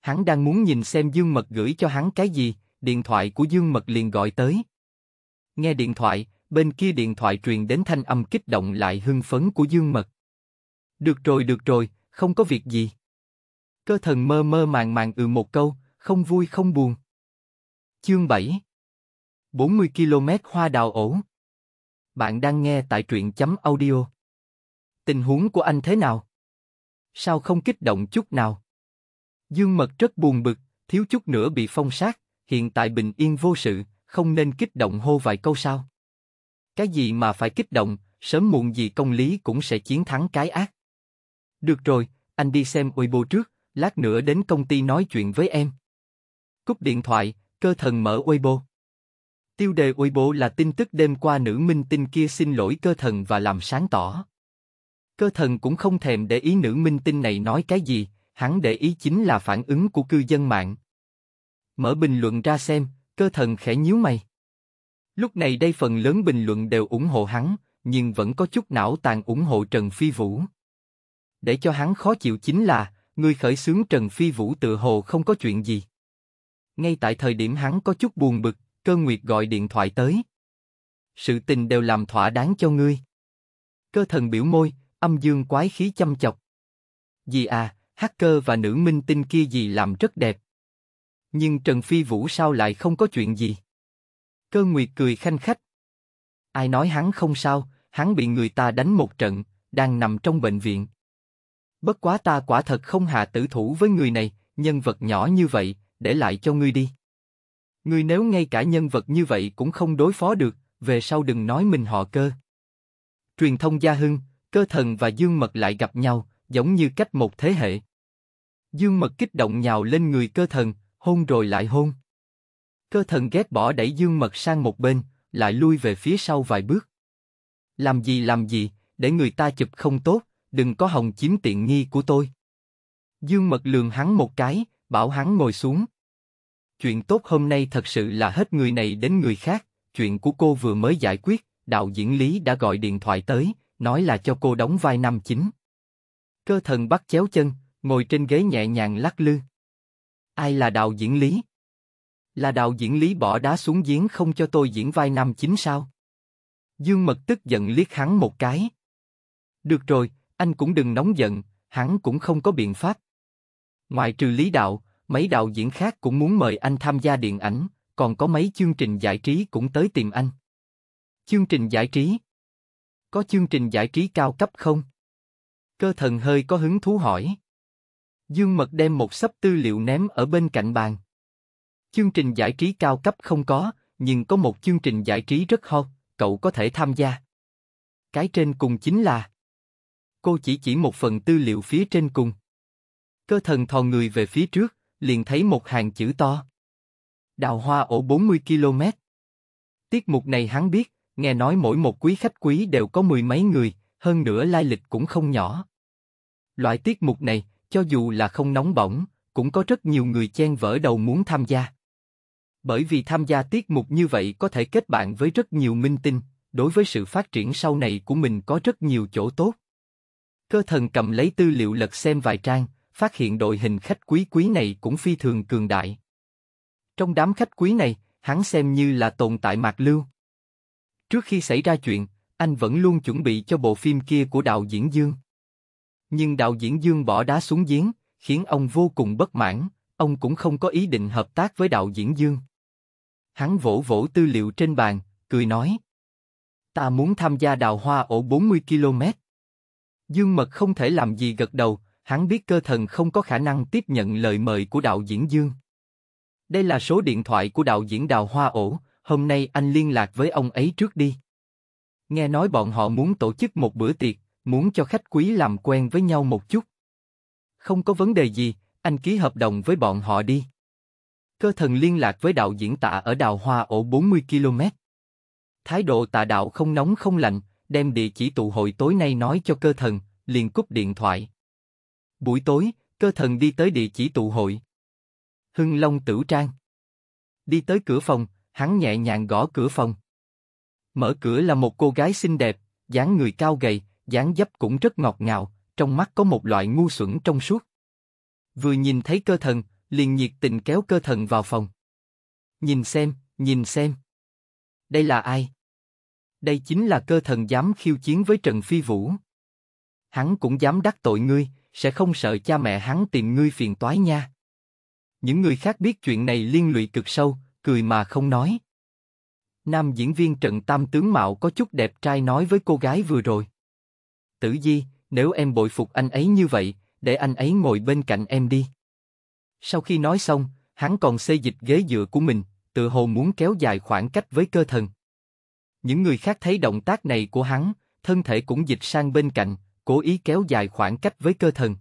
Hắn đang muốn nhìn xem Dương Mật gửi cho hắn cái gì, điện thoại của Dương Mật liền gọi tới. Nghe điện thoại, bên kia điện thoại truyền đến thanh âm kích động lại hưng phấn của Dương Mật. Được rồi được rồi, không có việc gì. Cơ thần mơ mơ màng màng ừ một câu, không vui không buồn. Chương 7 40 km hoa đào ổ bạn đang nghe tại truyện chấm audio. Tình huống của anh thế nào? Sao không kích động chút nào? Dương Mật rất buồn bực, thiếu chút nữa bị phong sát, hiện tại bình yên vô sự, không nên kích động hô vài câu sao? Cái gì mà phải kích động, sớm muộn gì công lý cũng sẽ chiến thắng cái ác. Được rồi, anh đi xem Weibo trước, lát nữa đến công ty nói chuyện với em. Cúp điện thoại, cơ thần mở Weibo. Tiêu đề ôi bộ là tin tức đêm qua nữ minh tinh kia xin lỗi cơ thần và làm sáng tỏ. Cơ thần cũng không thèm để ý nữ minh tinh này nói cái gì, hắn để ý chính là phản ứng của cư dân mạng. Mở bình luận ra xem, cơ thần khẽ nhíu mày. Lúc này đây phần lớn bình luận đều ủng hộ hắn, nhưng vẫn có chút não tàn ủng hộ Trần Phi Vũ. Để cho hắn khó chịu chính là, người khởi xướng Trần Phi Vũ tự hồ không có chuyện gì. Ngay tại thời điểm hắn có chút buồn bực, cơ nguyệt gọi điện thoại tới. Sự tình đều làm thỏa đáng cho ngươi. Cơ thần biểu môi, âm dương quái khí chăm chọc. Gì à, hacker và nữ minh tinh kia gì làm rất đẹp. Nhưng Trần Phi Vũ sao lại không có chuyện gì? Cơ Nguyệt cười khanh khách. Ai nói hắn không sao, hắn bị người ta đánh một trận, đang nằm trong bệnh viện. Bất quá ta quả thật không hạ tử thủ với người này, nhân vật nhỏ như vậy, để lại cho ngươi đi. Người nếu ngay cả nhân vật như vậy cũng không đối phó được, về sau đừng nói mình họ cơ. Truyền thông Gia Hưng, cơ thần và Dương Mật lại gặp nhau, giống như cách một thế hệ. Dương Mật kích động nhào lên người cơ thần, hôn rồi lại hôn. Cơ thần ghét bỏ đẩy Dương Mật sang một bên, lại lui về phía sau vài bước. Làm gì làm gì, để người ta chụp không tốt, đừng có hồng chiếm tiện nghi của tôi. Dương Mật lườm hắn một cái, bảo hắn ngồi xuống. Chuyện tốt hôm nay thật sự là hết người này đến người khác, chuyện của cô vừa mới giải quyết, đạo diễn Lý đã gọi điện thoại tới, nói là cho cô đóng vai nam chính. Cơ thần bắt chéo chân, ngồi trên ghế nhẹ nhàng lắc lư. Ai là đạo diễn Lý? Là đạo diễn Lý bỏ đá xuống giếng không cho tôi diễn vai nam chính sao? Dương Mật tức giận liếc hắn một cái. Được rồi, anh cũng đừng nóng giận, hắn cũng không có biện pháp. Ngoài trừ Lý Đạo, Mấy đạo diễn khác cũng muốn mời anh tham gia điện ảnh, còn có mấy chương trình giải trí cũng tới tìm anh. Chương trình giải trí? Có chương trình giải trí cao cấp không? Cơ thần hơi có hứng thú hỏi. Dương Mật đem một sấp tư liệu ném ở bên cạnh bàn. Chương trình giải trí cao cấp không có, nhưng có một chương trình giải trí rất hot, cậu có thể tham gia. Cái trên cùng chính là Cô chỉ chỉ một phần tư liệu phía trên cùng. Cơ thần thò người về phía trước, liền thấy một hàng chữ to. Đào hoa ổ 40 km. Tiết mục này hắn biết, nghe nói mỗi một quý khách quý đều có mười mấy người, hơn nữa lai lịch cũng không nhỏ. Loại tiết mục này, cho dù là không nóng bỏng, cũng có rất nhiều người chen vỡ đầu muốn tham gia. Bởi vì tham gia tiết mục như vậy có thể kết bạn với rất nhiều minh tinh, đối với sự phát triển sau này của mình có rất nhiều chỗ tốt. Cơ thần cầm lấy tư liệu lật xem vài trang, phát hiện đội hình khách quý quý này cũng phi thường cường đại. Trong đám khách quý này, hắn xem như là tồn tại mạc lưu. Trước khi xảy ra chuyện, anh vẫn luôn chuẩn bị cho bộ phim kia của đạo diễn Dương. Nhưng đạo diễn Dương bỏ đá xuống giếng, khiến ông vô cùng bất mãn, ông cũng không có ý định hợp tác với đạo diễn Dương. Hắn vỗ vỗ tư liệu trên bàn, cười nói. Ta muốn tham gia đào hoa ổ 40 km. Dương Mật không thể làm gì gật đầu, Hắn biết cơ thần không có khả năng tiếp nhận lời mời của đạo diễn Dương. Đây là số điện thoại của đạo diễn Đào Hoa Ổ, hôm nay anh liên lạc với ông ấy trước đi. Nghe nói bọn họ muốn tổ chức một bữa tiệc, muốn cho khách quý làm quen với nhau một chút. Không có vấn đề gì, anh ký hợp đồng với bọn họ đi. Cơ thần liên lạc với đạo diễn tạ ở đào hoa ổ 40 km. Thái độ tạ đạo không nóng không lạnh, đem địa chỉ tụ hội tối nay nói cho cơ thần, liền cúp điện thoại. Buổi tối, cơ thần đi tới địa chỉ tụ hội. Hưng Long Tử Trang. Đi tới cửa phòng, hắn nhẹ nhàng gõ cửa phòng. Mở cửa là một cô gái xinh đẹp, dáng người cao gầy, dáng dấp cũng rất ngọt ngào, trong mắt có một loại ngu xuẩn trong suốt. Vừa nhìn thấy cơ thần, liền nhiệt tình kéo cơ thần vào phòng. Nhìn xem, nhìn xem. Đây là ai? Đây chính là cơ thần dám khiêu chiến với Trần Phi Vũ. Hắn cũng dám đắc tội ngươi, sẽ không sợ cha mẹ hắn tìm ngươi phiền toái nha. Những người khác biết chuyện này liên lụy cực sâu, cười mà không nói. Nam diễn viên Trần Tam tướng mạo có chút đẹp trai nói với cô gái vừa rồi. Tử Di, nếu em bội phục anh ấy như vậy, để anh ấy ngồi bên cạnh em đi. Sau khi nói xong, hắn còn xây dịch ghế dựa của mình, tự hồ muốn kéo dài khoảng cách với cơ thần. Những người khác thấy động tác này của hắn, thân thể cũng dịch sang bên cạnh, cố ý kéo dài khoảng cách với cơ thần.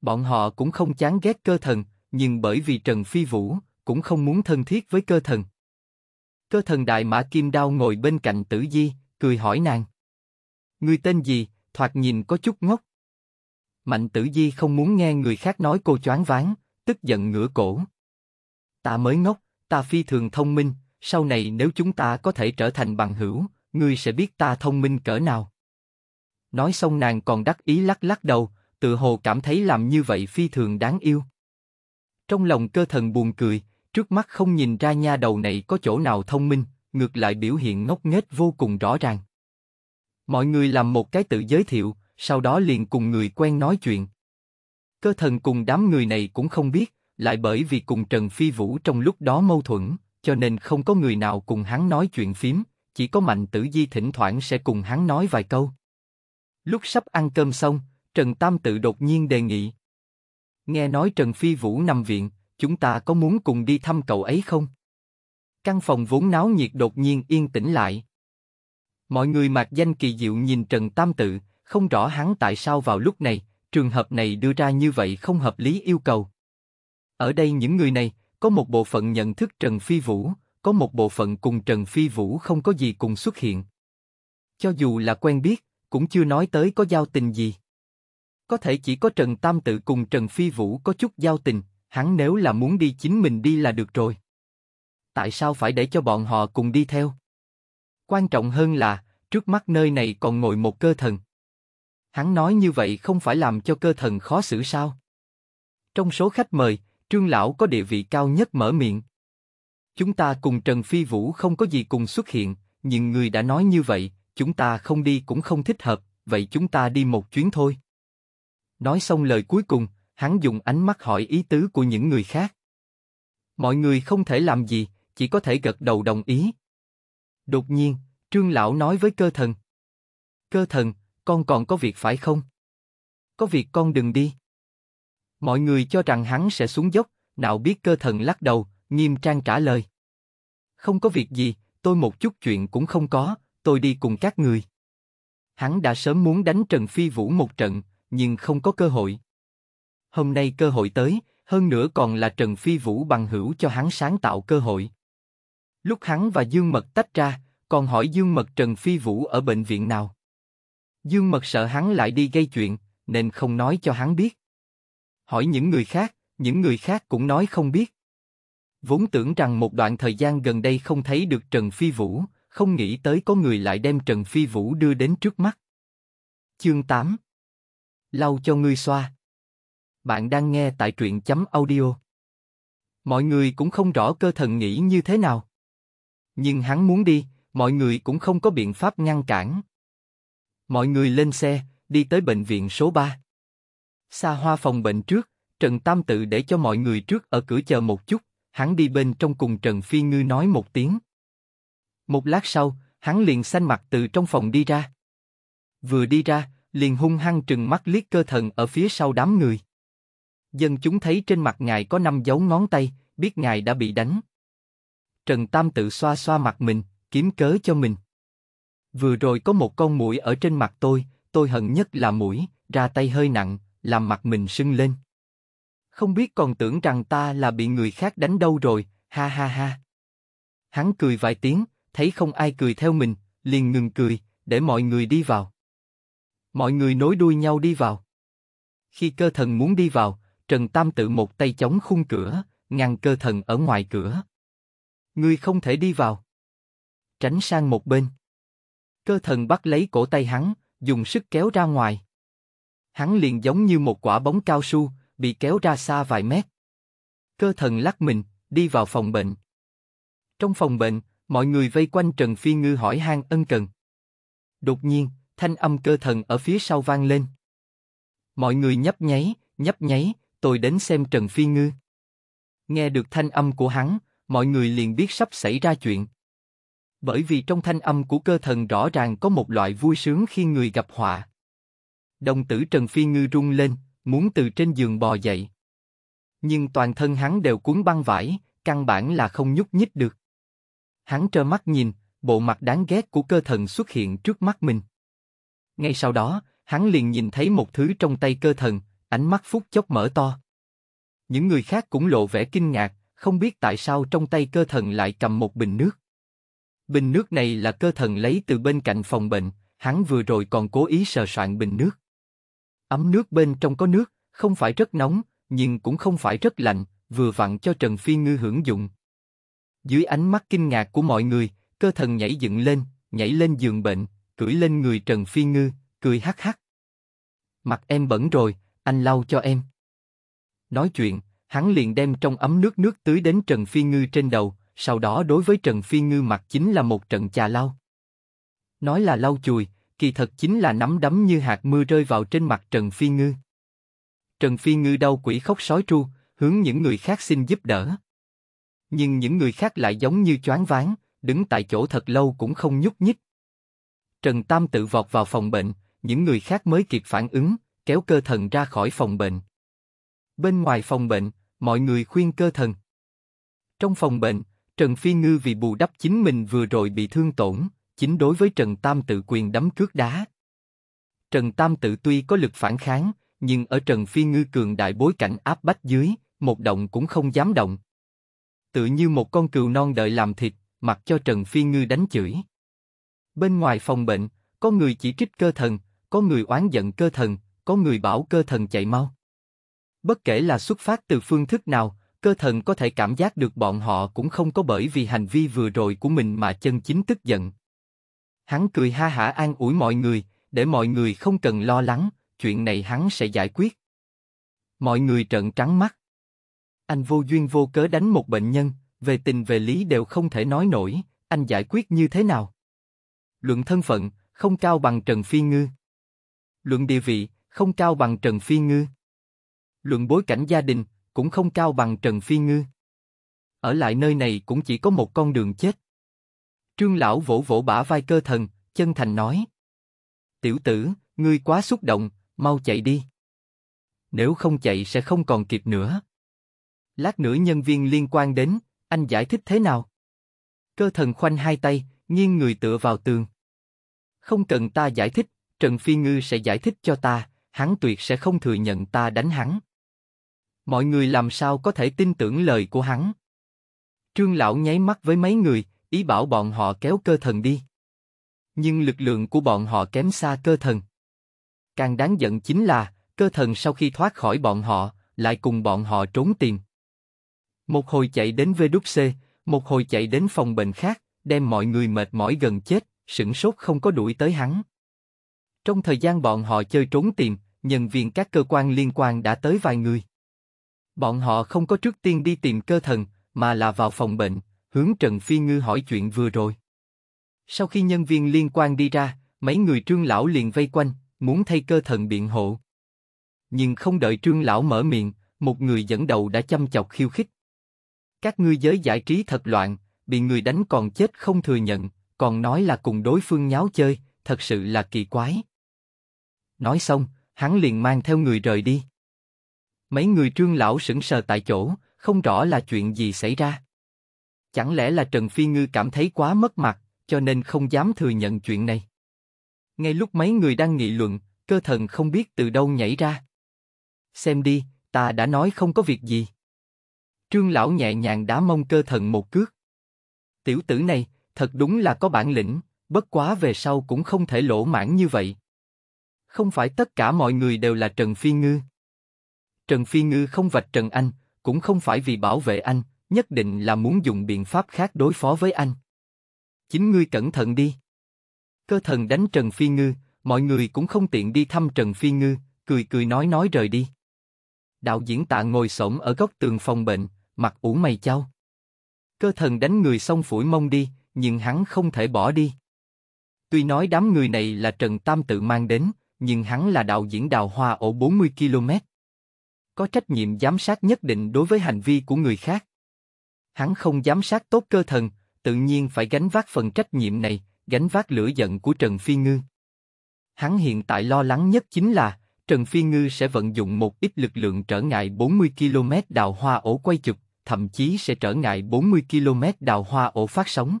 Bọn họ cũng không chán ghét cơ thần, nhưng bởi vì Trần Phi Vũ, cũng không muốn thân thiết với cơ thần. Cơ thần đại mã kim đao ngồi bên cạnh tử di, cười hỏi nàng. Người tên gì, thoạt nhìn có chút ngốc. Mạnh tử di không muốn nghe người khác nói cô choáng váng, tức giận ngửa cổ. Ta mới ngốc, ta phi thường thông minh, sau này nếu chúng ta có thể trở thành bằng hữu, ngươi sẽ biết ta thông minh cỡ nào. Nói xong nàng còn đắc ý lắc lắc đầu, tự hồ cảm thấy làm như vậy phi thường đáng yêu. Trong lòng cơ thần buồn cười, trước mắt không nhìn ra nha đầu này có chỗ nào thông minh, ngược lại biểu hiện ngốc nghếch vô cùng rõ ràng. Mọi người làm một cái tự giới thiệu, sau đó liền cùng người quen nói chuyện. Cơ thần cùng đám người này cũng không biết, lại bởi vì cùng Trần Phi Vũ trong lúc đó mâu thuẫn, cho nên không có người nào cùng hắn nói chuyện phím, chỉ có Mạnh Tử Di thỉnh thoảng sẽ cùng hắn nói vài câu. Lúc sắp ăn cơm xong, Trần Tam tự đột nhiên đề nghị. Nghe nói Trần Phi Vũ nằm viện, chúng ta có muốn cùng đi thăm cậu ấy không? Căn phòng vốn náo nhiệt đột nhiên yên tĩnh lại. Mọi người mặc danh kỳ diệu nhìn Trần Tam tự, không rõ hắn tại sao vào lúc này, trường hợp này đưa ra như vậy không hợp lý yêu cầu. Ở đây những người này, có một bộ phận nhận thức Trần Phi Vũ, có một bộ phận cùng Trần Phi Vũ không có gì cùng xuất hiện. Cho dù là quen biết, cũng chưa nói tới có giao tình gì. Có thể chỉ có Trần Tam Tự cùng Trần Phi Vũ có chút giao tình, hắn nếu là muốn đi chính mình đi là được rồi. Tại sao phải để cho bọn họ cùng đi theo? Quan trọng hơn là, trước mắt nơi này còn ngồi một cơ thần. Hắn nói như vậy không phải làm cho cơ thần khó xử sao? Trong số khách mời, trương lão có địa vị cao nhất mở miệng. Chúng ta cùng Trần Phi Vũ không có gì cùng xuất hiện, nhưng người đã nói như vậy, chúng ta không đi cũng không thích hợp, vậy chúng ta đi một chuyến thôi. Nói xong lời cuối cùng, hắn dùng ánh mắt hỏi ý tứ của những người khác. Mọi người không thể làm gì, chỉ có thể gật đầu đồng ý. Đột nhiên, trương lão nói với cơ thần. Cơ thần, con còn có việc phải không? Có việc con đừng đi. Mọi người cho rằng hắn sẽ xuống dốc, nào biết cơ thần lắc đầu, nghiêm trang trả lời. Không có việc gì, tôi một chút chuyện cũng không có, tôi đi cùng các người. Hắn đã sớm muốn đánh Trần Phi Vũ một trận, nhưng không có cơ hội. Hôm nay cơ hội tới, hơn nữa còn là Trần Phi Vũ bằng hữu cho hắn sáng tạo cơ hội. Lúc hắn và Dương Mật tách ra, còn hỏi Dương Mật Trần Phi Vũ ở bệnh viện nào. Dương Mật sợ hắn lại đi gây chuyện, nên không nói cho hắn biết. Hỏi những người khác, những người khác cũng nói không biết. Vốn tưởng rằng một đoạn thời gian gần đây không thấy được Trần Phi Vũ, không nghĩ tới có người lại đem Trần Phi Vũ đưa đến trước mắt. Chương 8 Lau cho ngươi xoa Bạn đang nghe tại truyện chấm audio. Mọi người cũng không rõ cơ thần nghĩ như thế nào. Nhưng hắn muốn đi, mọi người cũng không có biện pháp ngăn cản. Mọi người lên xe, đi tới bệnh viện số 3. Xa hoa phòng bệnh trước, Trần Tam Tự để cho mọi người trước ở cửa chờ một chút, hắn đi bên trong cùng Trần Phi Ngư nói một tiếng. Một lát sau, hắn liền xanh mặt từ trong phòng đi ra. Vừa đi ra, liền hung hăng trừng mắt liếc cơ thần ở phía sau đám người. Dân chúng thấy trên mặt ngài có năm dấu ngón tay, biết ngài đã bị đánh. Trần Tam tự xoa xoa mặt mình, kiếm cớ cho mình. Vừa rồi có một con mũi ở trên mặt tôi, tôi hận nhất là mũi, ra tay hơi nặng, làm mặt mình sưng lên. Không biết còn tưởng rằng ta là bị người khác đánh đâu rồi, ha ha ha. Hắn cười vài tiếng, thấy không ai cười theo mình, liền ngừng cười, để mọi người đi vào. Mọi người nối đuôi nhau đi vào. Khi cơ thần muốn đi vào, Trần Tam tự một tay chống khung cửa, ngăn cơ thần ở ngoài cửa. Ngươi không thể đi vào. Tránh sang một bên. Cơ thần bắt lấy cổ tay hắn, dùng sức kéo ra ngoài. Hắn liền giống như một quả bóng cao su, bị kéo ra xa vài mét. Cơ thần lắc mình, đi vào phòng bệnh. Trong phòng bệnh, Mọi người vây quanh Trần Phi Ngư hỏi han ân cần. Đột nhiên, thanh âm cơ thần ở phía sau vang lên. Mọi người nhấp nháy, nhấp nháy, tôi đến xem Trần Phi Ngư. Nghe được thanh âm của hắn, mọi người liền biết sắp xảy ra chuyện. Bởi vì trong thanh âm của cơ thần rõ ràng có một loại vui sướng khi người gặp họa. Đồng tử Trần Phi Ngư rung lên, muốn từ trên giường bò dậy. Nhưng toàn thân hắn đều cuốn băng vải, căn bản là không nhúc nhích được. Hắn trơ mắt nhìn, bộ mặt đáng ghét của cơ thần xuất hiện trước mắt mình. Ngay sau đó, hắn liền nhìn thấy một thứ trong tay cơ thần, ánh mắt phút chốc mở to. Những người khác cũng lộ vẻ kinh ngạc, không biết tại sao trong tay cơ thần lại cầm một bình nước. Bình nước này là cơ thần lấy từ bên cạnh phòng bệnh, hắn vừa rồi còn cố ý sờ soạn bình nước. Ấm nước bên trong có nước, không phải rất nóng, nhưng cũng không phải rất lạnh, vừa vặn cho Trần Phi Ngư hưởng dụng. Dưới ánh mắt kinh ngạc của mọi người, cơ thần nhảy dựng lên, nhảy lên giường bệnh, cưỡi lên người Trần Phi Ngư, cười hắc hắc. Mặt em bẩn rồi, anh lau cho em. Nói chuyện, hắn liền đem trong ấm nước nước tưới đến Trần Phi Ngư trên đầu, sau đó đối với Trần Phi Ngư mặt chính là một trận chà lau. Nói là lau chùi, kỳ thật chính là nắm đấm như hạt mưa rơi vào trên mặt Trần Phi Ngư. Trần Phi Ngư đau quỷ khóc sói tru, hướng những người khác xin giúp đỡ nhưng những người khác lại giống như choáng váng, đứng tại chỗ thật lâu cũng không nhúc nhích. Trần Tam tự vọt vào phòng bệnh, những người khác mới kịp phản ứng, kéo cơ thần ra khỏi phòng bệnh. Bên ngoài phòng bệnh, mọi người khuyên cơ thần. Trong phòng bệnh, Trần Phi Ngư vì bù đắp chính mình vừa rồi bị thương tổn, chính đối với Trần Tam tự quyền đấm cước đá. Trần Tam tự tuy có lực phản kháng, nhưng ở Trần Phi Ngư cường đại bối cảnh áp bách dưới, một động cũng không dám động tự như một con cừu non đợi làm thịt, mặc cho Trần Phi Ngư đánh chửi. Bên ngoài phòng bệnh, có người chỉ trích cơ thần, có người oán giận cơ thần, có người bảo cơ thần chạy mau. Bất kể là xuất phát từ phương thức nào, cơ thần có thể cảm giác được bọn họ cũng không có bởi vì hành vi vừa rồi của mình mà chân chính tức giận. Hắn cười ha hả an ủi mọi người, để mọi người không cần lo lắng, chuyện này hắn sẽ giải quyết. Mọi người trợn trắng mắt. Anh vô duyên vô cớ đánh một bệnh nhân, về tình về lý đều không thể nói nổi, anh giải quyết như thế nào? Luận thân phận, không cao bằng Trần Phi Ngư. Luận địa vị, không cao bằng Trần Phi Ngư. Luận bối cảnh gia đình, cũng không cao bằng Trần Phi Ngư. Ở lại nơi này cũng chỉ có một con đường chết. Trương lão vỗ vỗ bả vai cơ thần, chân thành nói. Tiểu tử, ngươi quá xúc động, mau chạy đi. Nếu không chạy sẽ không còn kịp nữa. Lát nữa nhân viên liên quan đến, anh giải thích thế nào? Cơ thần khoanh hai tay, nghiêng người tựa vào tường. Không cần ta giải thích, Trần Phi Ngư sẽ giải thích cho ta, hắn tuyệt sẽ không thừa nhận ta đánh hắn. Mọi người làm sao có thể tin tưởng lời của hắn? Trương lão nháy mắt với mấy người, ý bảo bọn họ kéo cơ thần đi. Nhưng lực lượng của bọn họ kém xa cơ thần. Càng đáng giận chính là, cơ thần sau khi thoát khỏi bọn họ, lại cùng bọn họ trốn tìm. Một hồi chạy đến v.đúc c. một hồi chạy đến phòng bệnh khác, đem mọi người mệt mỏi gần chết, sửng sốt không có đuổi tới hắn. Trong thời gian bọn họ chơi trốn tìm, nhân viên các cơ quan liên quan đã tới vài người. Bọn họ không có trước tiên đi tìm cơ thần, mà là vào phòng bệnh, hướng Trần Phi Ngư hỏi chuyện vừa rồi. Sau khi nhân viên liên quan đi ra, mấy người trương lão liền vây quanh, muốn thay cơ thần biện hộ. Nhưng không đợi trương lão mở miệng, một người dẫn đầu đã chăm chọc khiêu khích. Các ngươi giới giải trí thật loạn, bị người đánh còn chết không thừa nhận, còn nói là cùng đối phương nháo chơi, thật sự là kỳ quái. Nói xong, hắn liền mang theo người rời đi. Mấy người trương lão sững sờ tại chỗ, không rõ là chuyện gì xảy ra. Chẳng lẽ là Trần Phi Ngư cảm thấy quá mất mặt, cho nên không dám thừa nhận chuyện này. Ngay lúc mấy người đang nghị luận, cơ thần không biết từ đâu nhảy ra. Xem đi, ta đã nói không có việc gì. Trương lão nhẹ nhàng đá mông cơ thần một cước. Tiểu tử này, thật đúng là có bản lĩnh, bất quá về sau cũng không thể lỗ mãn như vậy. Không phải tất cả mọi người đều là Trần Phi Ngư. Trần Phi Ngư không vạch Trần Anh, cũng không phải vì bảo vệ anh, nhất định là muốn dùng biện pháp khác đối phó với anh. Chính ngươi cẩn thận đi. Cơ thần đánh Trần Phi Ngư, mọi người cũng không tiện đi thăm Trần Phi Ngư, cười cười nói nói rời đi. Đạo diễn tạ ngồi sổng ở góc tường phòng bệnh, mặt ủ mày chau. Cơ thần đánh người xong phủi mông đi, nhưng hắn không thể bỏ đi. Tuy nói đám người này là Trần Tam tự mang đến, nhưng hắn là đạo diễn đào hoa ổ 40 km. Có trách nhiệm giám sát nhất định đối với hành vi của người khác. Hắn không giám sát tốt cơ thần, tự nhiên phải gánh vác phần trách nhiệm này, gánh vác lửa giận của Trần Phi Ngư. Hắn hiện tại lo lắng nhất chính là Trần Phi Ngư sẽ vận dụng một ít lực lượng trở ngại 40 km đào hoa ổ quay chụp, thậm chí sẽ trở ngại 40 km đào hoa ổ phát sóng.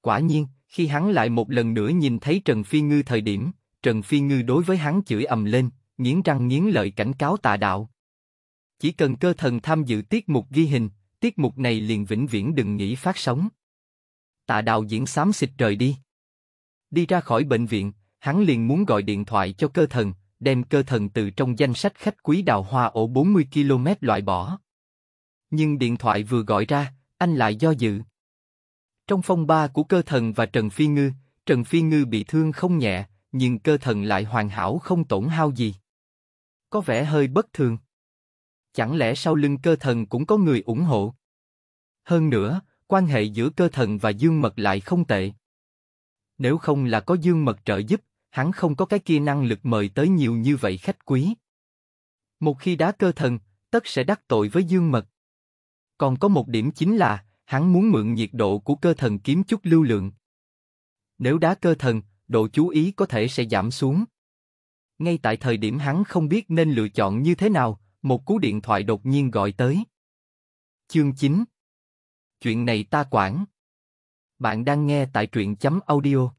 Quả nhiên, khi hắn lại một lần nữa nhìn thấy Trần Phi Ngư thời điểm, Trần Phi Ngư đối với hắn chửi ầm lên, nghiến răng nghiến lợi cảnh cáo tà đạo. Chỉ cần cơ thần tham dự tiết mục ghi hình, tiết mục này liền vĩnh viễn đừng nghĩ phát sóng. Tạ đạo diễn xám xịt trời đi. Đi ra khỏi bệnh viện, hắn liền muốn gọi điện thoại cho cơ thần, đem cơ thần từ trong danh sách khách quý đào hoa ổ 40 km loại bỏ nhưng điện thoại vừa gọi ra, anh lại do dự. Trong phong ba của cơ thần và Trần Phi Ngư, Trần Phi Ngư bị thương không nhẹ, nhưng cơ thần lại hoàn hảo không tổn hao gì. Có vẻ hơi bất thường. Chẳng lẽ sau lưng cơ thần cũng có người ủng hộ? Hơn nữa, quan hệ giữa cơ thần và dương mật lại không tệ. Nếu không là có dương mật trợ giúp, hắn không có cái kia năng lực mời tới nhiều như vậy khách quý. Một khi đá cơ thần, tất sẽ đắc tội với dương mật. Còn có một điểm chính là, hắn muốn mượn nhiệt độ của cơ thần kiếm chút lưu lượng. Nếu đá cơ thần, độ chú ý có thể sẽ giảm xuống. Ngay tại thời điểm hắn không biết nên lựa chọn như thế nào, một cú điện thoại đột nhiên gọi tới. Chương 9 Chuyện này ta quản. Bạn đang nghe tại truyện chấm audio.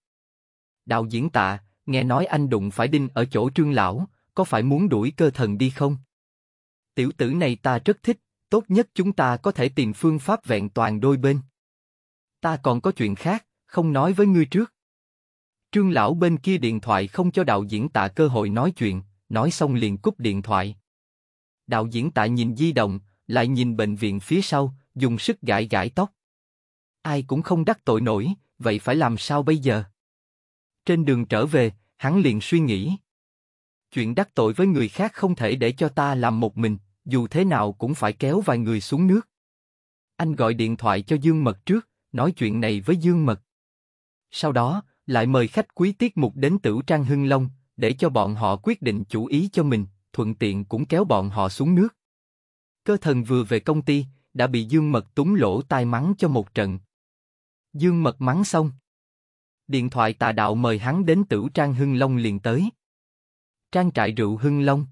Đạo diễn tạ, nghe nói anh đụng phải đinh ở chỗ trương lão, có phải muốn đuổi cơ thần đi không? Tiểu tử này ta rất thích, tốt nhất chúng ta có thể tìm phương pháp vẹn toàn đôi bên. Ta còn có chuyện khác, không nói với ngươi trước. Trương lão bên kia điện thoại không cho đạo diễn tạ cơ hội nói chuyện, nói xong liền cúp điện thoại. Đạo diễn tạ nhìn di động, lại nhìn bệnh viện phía sau, dùng sức gãi gãi tóc. Ai cũng không đắc tội nổi, vậy phải làm sao bây giờ? Trên đường trở về, hắn liền suy nghĩ. Chuyện đắc tội với người khác không thể để cho ta làm một mình, dù thế nào cũng phải kéo vài người xuống nước. Anh gọi điện thoại cho Dương Mật trước, nói chuyện này với Dương Mật. Sau đó, lại mời khách quý tiết mục đến Tửu Trang Hưng Long, để cho bọn họ quyết định chủ ý cho mình, thuận tiện cũng kéo bọn họ xuống nước. Cơ thần vừa về công ty, đã bị Dương Mật túng lỗ tai mắng cho một trận. Dương Mật mắng xong. Điện thoại tà đạo mời hắn đến Tửu Trang Hưng Long liền tới. Trang trại rượu Hưng Long.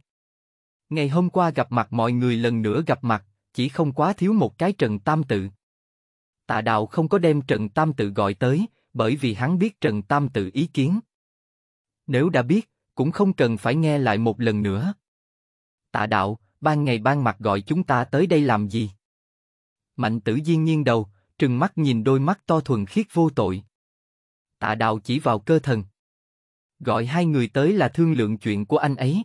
Ngày hôm qua gặp mặt mọi người lần nữa gặp mặt, chỉ không quá thiếu một cái Trần Tam Tự. Tạ Đạo không có đem Trần Tam Tự gọi tới, bởi vì hắn biết Trần Tam Tự ý kiến. Nếu đã biết, cũng không cần phải nghe lại một lần nữa. Tạ Đạo, ban ngày ban mặt gọi chúng ta tới đây làm gì? Mạnh tử Diên nghiêng đầu, trừng mắt nhìn đôi mắt to thuần khiết vô tội. Tạ Đạo chỉ vào cơ thần. Gọi hai người tới là thương lượng chuyện của anh ấy.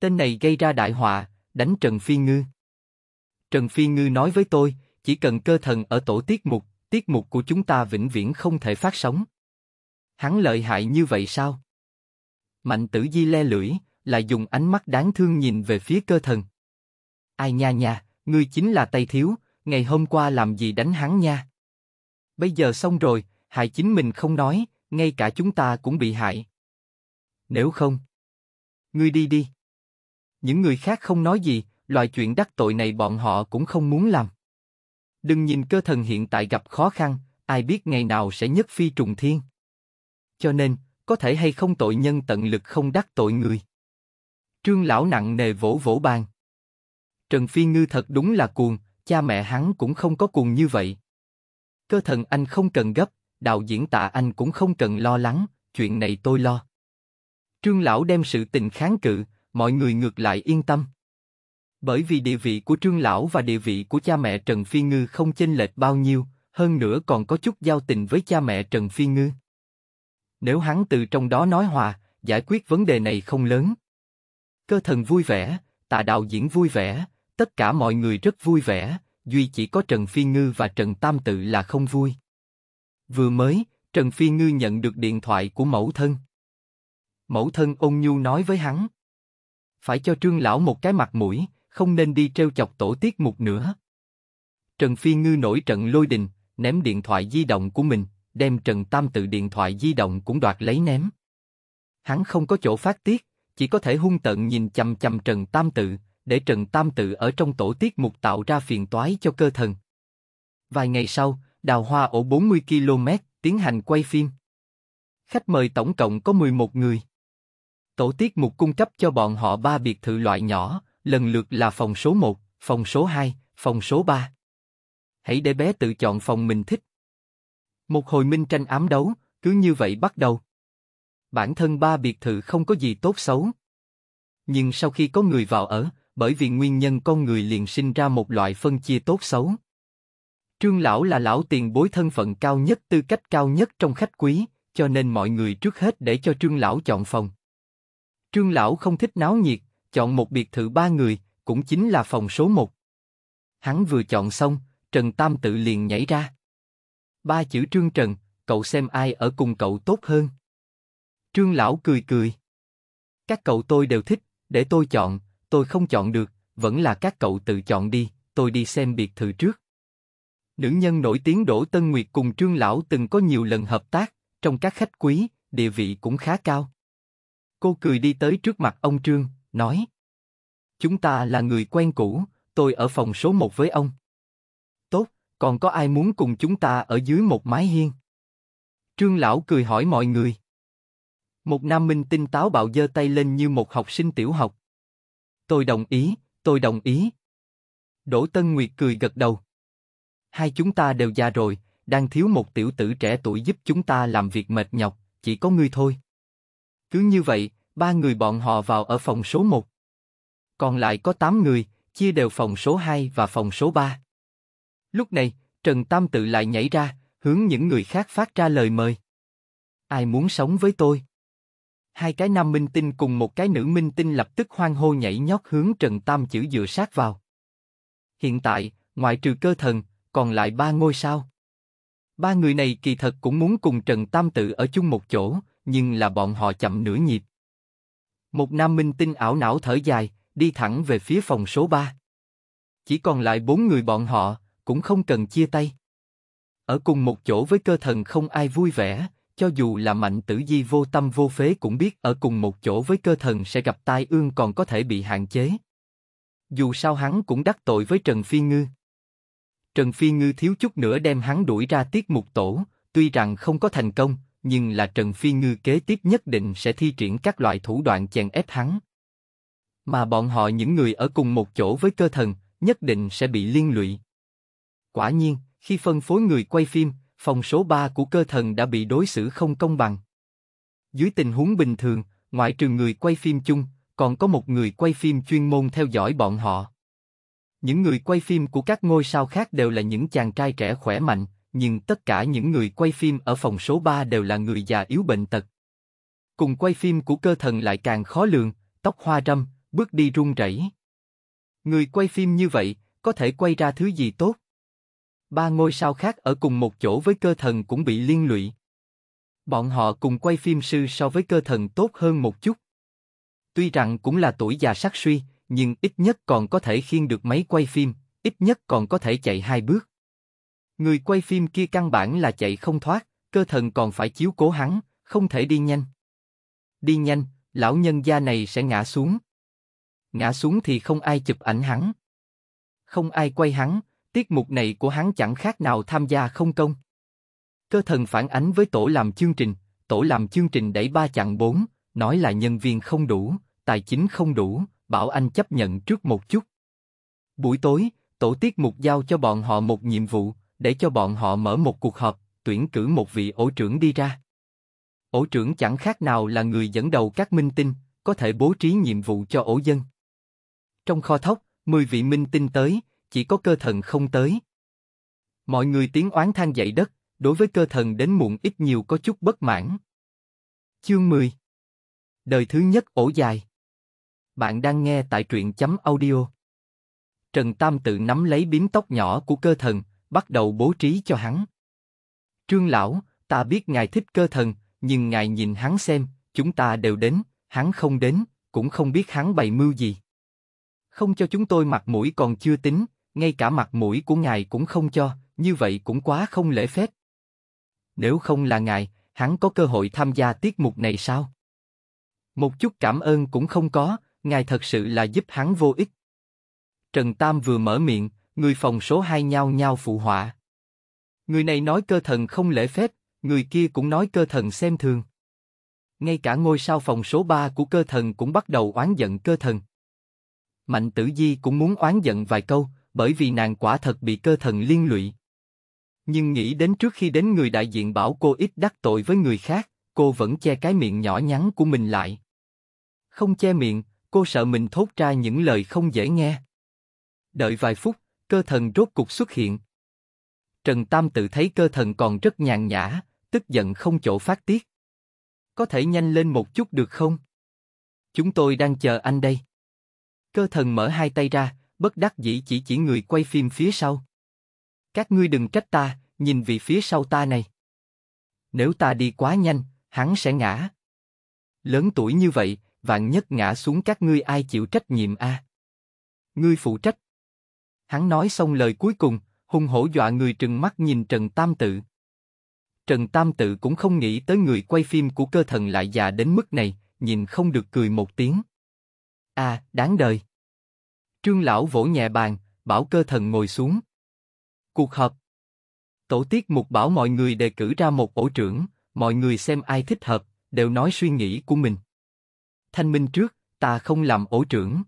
Tên này gây ra đại họa, đánh Trần Phi Ngư. Trần Phi Ngư nói với tôi, chỉ cần cơ thần ở tổ tiết mục, tiết mục của chúng ta vĩnh viễn không thể phát sóng. Hắn lợi hại như vậy sao? Mạnh tử di le lưỡi, lại dùng ánh mắt đáng thương nhìn về phía cơ thần. Ai nha nha, ngươi chính là tay thiếu, ngày hôm qua làm gì đánh hắn nha. Bây giờ xong rồi, hại chính mình không nói, ngay cả chúng ta cũng bị hại. Nếu không, ngươi đi đi. Những người khác không nói gì, loại chuyện đắc tội này bọn họ cũng không muốn làm. Đừng nhìn cơ thần hiện tại gặp khó khăn, ai biết ngày nào sẽ nhất phi trùng thiên. Cho nên, có thể hay không tội nhân tận lực không đắc tội người. Trương lão nặng nề vỗ vỗ bàn. Trần Phi Ngư thật đúng là cuồng, cha mẹ hắn cũng không có cuồng như vậy. Cơ thần anh không cần gấp, đạo diễn tạ anh cũng không cần lo lắng, chuyện này tôi lo. Trương lão đem sự tình kháng cự, mọi người ngược lại yên tâm. Bởi vì địa vị của Trương Lão và địa vị của cha mẹ Trần Phi Ngư không chênh lệch bao nhiêu, hơn nữa còn có chút giao tình với cha mẹ Trần Phi Ngư. Nếu hắn từ trong đó nói hòa, giải quyết vấn đề này không lớn. Cơ thần vui vẻ, tạ đạo diễn vui vẻ, tất cả mọi người rất vui vẻ, duy chỉ có Trần Phi Ngư và Trần Tam Tự là không vui. Vừa mới, Trần Phi Ngư nhận được điện thoại của mẫu thân. Mẫu thân ôn nhu nói với hắn phải cho trương lão một cái mặt mũi, không nên đi treo chọc tổ tiết mục nữa. Trần Phi Ngư nổi trận lôi đình, ném điện thoại di động của mình, đem Trần Tam tự điện thoại di động cũng đoạt lấy ném. Hắn không có chỗ phát tiết, chỉ có thể hung tận nhìn chằm chằm Trần Tam tự, để Trần Tam tự ở trong tổ tiết mục tạo ra phiền toái cho cơ thần. Vài ngày sau, đào hoa ổ 40 km, tiến hành quay phim. Khách mời tổng cộng có 11 người. Tổ tiết mục cung cấp cho bọn họ ba biệt thự loại nhỏ, lần lượt là phòng số 1, phòng số 2, phòng số 3. Hãy để bé tự chọn phòng mình thích. Một hồi minh tranh ám đấu, cứ như vậy bắt đầu. Bản thân ba biệt thự không có gì tốt xấu. Nhưng sau khi có người vào ở, bởi vì nguyên nhân con người liền sinh ra một loại phân chia tốt xấu. Trương lão là lão tiền bối thân phận cao nhất tư cách cao nhất trong khách quý, cho nên mọi người trước hết để cho trương lão chọn phòng. Trương lão không thích náo nhiệt, chọn một biệt thự ba người, cũng chính là phòng số một. Hắn vừa chọn xong, Trần Tam tự liền nhảy ra. Ba chữ Trương Trần, cậu xem ai ở cùng cậu tốt hơn. Trương lão cười cười. Các cậu tôi đều thích, để tôi chọn, tôi không chọn được, vẫn là các cậu tự chọn đi, tôi đi xem biệt thự trước. Nữ nhân nổi tiếng Đỗ Tân Nguyệt cùng Trương Lão từng có nhiều lần hợp tác, trong các khách quý, địa vị cũng khá cao. Cô cười đi tới trước mặt ông Trương, nói. Chúng ta là người quen cũ, tôi ở phòng số một với ông. Tốt, còn có ai muốn cùng chúng ta ở dưới một mái hiên? Trương Lão cười hỏi mọi người. Một nam minh tinh táo bạo giơ tay lên như một học sinh tiểu học. Tôi đồng ý, tôi đồng ý. Đỗ Tân Nguyệt cười gật đầu. Hai chúng ta đều già rồi, đang thiếu một tiểu tử trẻ tuổi giúp chúng ta làm việc mệt nhọc, chỉ có ngươi thôi. Cứ như vậy, ba người bọn họ vào ở phòng số 1. Còn lại có 8 người, chia đều phòng số 2 và phòng số 3. Lúc này, Trần Tam tự lại nhảy ra, hướng những người khác phát ra lời mời. Ai muốn sống với tôi? Hai cái nam minh tinh cùng một cái nữ minh tinh lập tức hoang hô nhảy nhót hướng Trần Tam chữ dựa sát vào. Hiện tại, ngoại trừ cơ thần, còn lại ba ngôi sao. Ba người này kỳ thật cũng muốn cùng Trần Tam tự ở chung một chỗ, nhưng là bọn họ chậm nửa nhịp. Một nam minh tinh ảo não thở dài, đi thẳng về phía phòng số 3. Chỉ còn lại bốn người bọn họ, cũng không cần chia tay. Ở cùng một chỗ với cơ thần không ai vui vẻ, cho dù là mạnh tử di vô tâm vô phế cũng biết ở cùng một chỗ với cơ thần sẽ gặp tai ương còn có thể bị hạn chế. Dù sao hắn cũng đắc tội với Trần Phi Ngư. Trần Phi Ngư thiếu chút nữa đem hắn đuổi ra tiết mục tổ, tuy rằng không có thành công, nhưng là Trần Phi Ngư kế tiếp nhất định sẽ thi triển các loại thủ đoạn chèn ép hắn. Mà bọn họ những người ở cùng một chỗ với cơ thần, nhất định sẽ bị liên lụy. Quả nhiên, khi phân phối người quay phim, phòng số 3 của cơ thần đã bị đối xử không công bằng. Dưới tình huống bình thường, ngoại trừ người quay phim chung, còn có một người quay phim chuyên môn theo dõi bọn họ. Những người quay phim của các ngôi sao khác đều là những chàng trai trẻ khỏe mạnh, nhưng tất cả những người quay phim ở phòng số 3 đều là người già yếu bệnh tật. Cùng quay phim của cơ thần lại càng khó lường, tóc hoa râm, bước đi run rẩy. Người quay phim như vậy, có thể quay ra thứ gì tốt? Ba ngôi sao khác ở cùng một chỗ với cơ thần cũng bị liên lụy. Bọn họ cùng quay phim sư so với cơ thần tốt hơn một chút. Tuy rằng cũng là tuổi già sắc suy, nhưng ít nhất còn có thể khiên được máy quay phim, ít nhất còn có thể chạy hai bước. Người quay phim kia căn bản là chạy không thoát, cơ thần còn phải chiếu cố hắn, không thể đi nhanh. Đi nhanh, lão nhân gia này sẽ ngã xuống. Ngã xuống thì không ai chụp ảnh hắn. Không ai quay hắn, tiết mục này của hắn chẳng khác nào tham gia không công. Cơ thần phản ánh với tổ làm chương trình, tổ làm chương trình đẩy ba chặng bốn, nói là nhân viên không đủ, tài chính không đủ, bảo anh chấp nhận trước một chút. Buổi tối, tổ tiết mục giao cho bọn họ một nhiệm vụ, để cho bọn họ mở một cuộc họp, tuyển cử một vị ổ trưởng đi ra. Ổ trưởng chẳng khác nào là người dẫn đầu các minh tinh, có thể bố trí nhiệm vụ cho ổ dân. Trong kho thóc, 10 vị minh tinh tới, chỉ có cơ thần không tới. Mọi người tiếng oán than dậy đất, đối với cơ thần đến muộn ít nhiều có chút bất mãn. Chương 10 Đời thứ nhất ổ dài Bạn đang nghe tại truyện chấm audio. Trần Tam tự nắm lấy bím tóc nhỏ của cơ thần, bắt đầu bố trí cho hắn. Trương lão, ta biết ngài thích cơ thần, nhưng ngài nhìn hắn xem, chúng ta đều đến, hắn không đến, cũng không biết hắn bày mưu gì. Không cho chúng tôi mặt mũi còn chưa tính, ngay cả mặt mũi của ngài cũng không cho, như vậy cũng quá không lễ phép. Nếu không là ngài, hắn có cơ hội tham gia tiết mục này sao? Một chút cảm ơn cũng không có, ngài thật sự là giúp hắn vô ích. Trần Tam vừa mở miệng, người phòng số hai nhau nhau phụ họa. Người này nói cơ thần không lễ phép, người kia cũng nói cơ thần xem thường. Ngay cả ngôi sao phòng số 3 của cơ thần cũng bắt đầu oán giận cơ thần. Mạnh tử di cũng muốn oán giận vài câu, bởi vì nàng quả thật bị cơ thần liên lụy. Nhưng nghĩ đến trước khi đến người đại diện bảo cô ít đắc tội với người khác, cô vẫn che cái miệng nhỏ nhắn của mình lại. Không che miệng, cô sợ mình thốt ra những lời không dễ nghe. Đợi vài phút, cơ thần rốt cục xuất hiện. Trần Tam tự thấy cơ thần còn rất nhàn nhã, tức giận không chỗ phát tiết. Có thể nhanh lên một chút được không? Chúng tôi đang chờ anh đây. Cơ thần mở hai tay ra, bất đắc dĩ chỉ chỉ người quay phim phía sau. Các ngươi đừng trách ta, nhìn vị phía sau ta này. Nếu ta đi quá nhanh, hắn sẽ ngã. Lớn tuổi như vậy, vạn nhất ngã xuống các ngươi ai chịu trách nhiệm a? À? Ngươi phụ trách, Hắn nói xong lời cuối cùng, hung hổ dọa người trừng mắt nhìn Trần Tam Tự. Trần Tam Tự cũng không nghĩ tới người quay phim của cơ thần lại già đến mức này, nhìn không được cười một tiếng. À, đáng đời. Trương lão vỗ nhẹ bàn, bảo cơ thần ngồi xuống. Cuộc họp. Tổ tiết mục bảo mọi người đề cử ra một ổ trưởng, mọi người xem ai thích hợp, đều nói suy nghĩ của mình. Thanh minh trước, ta không làm ổ trưởng.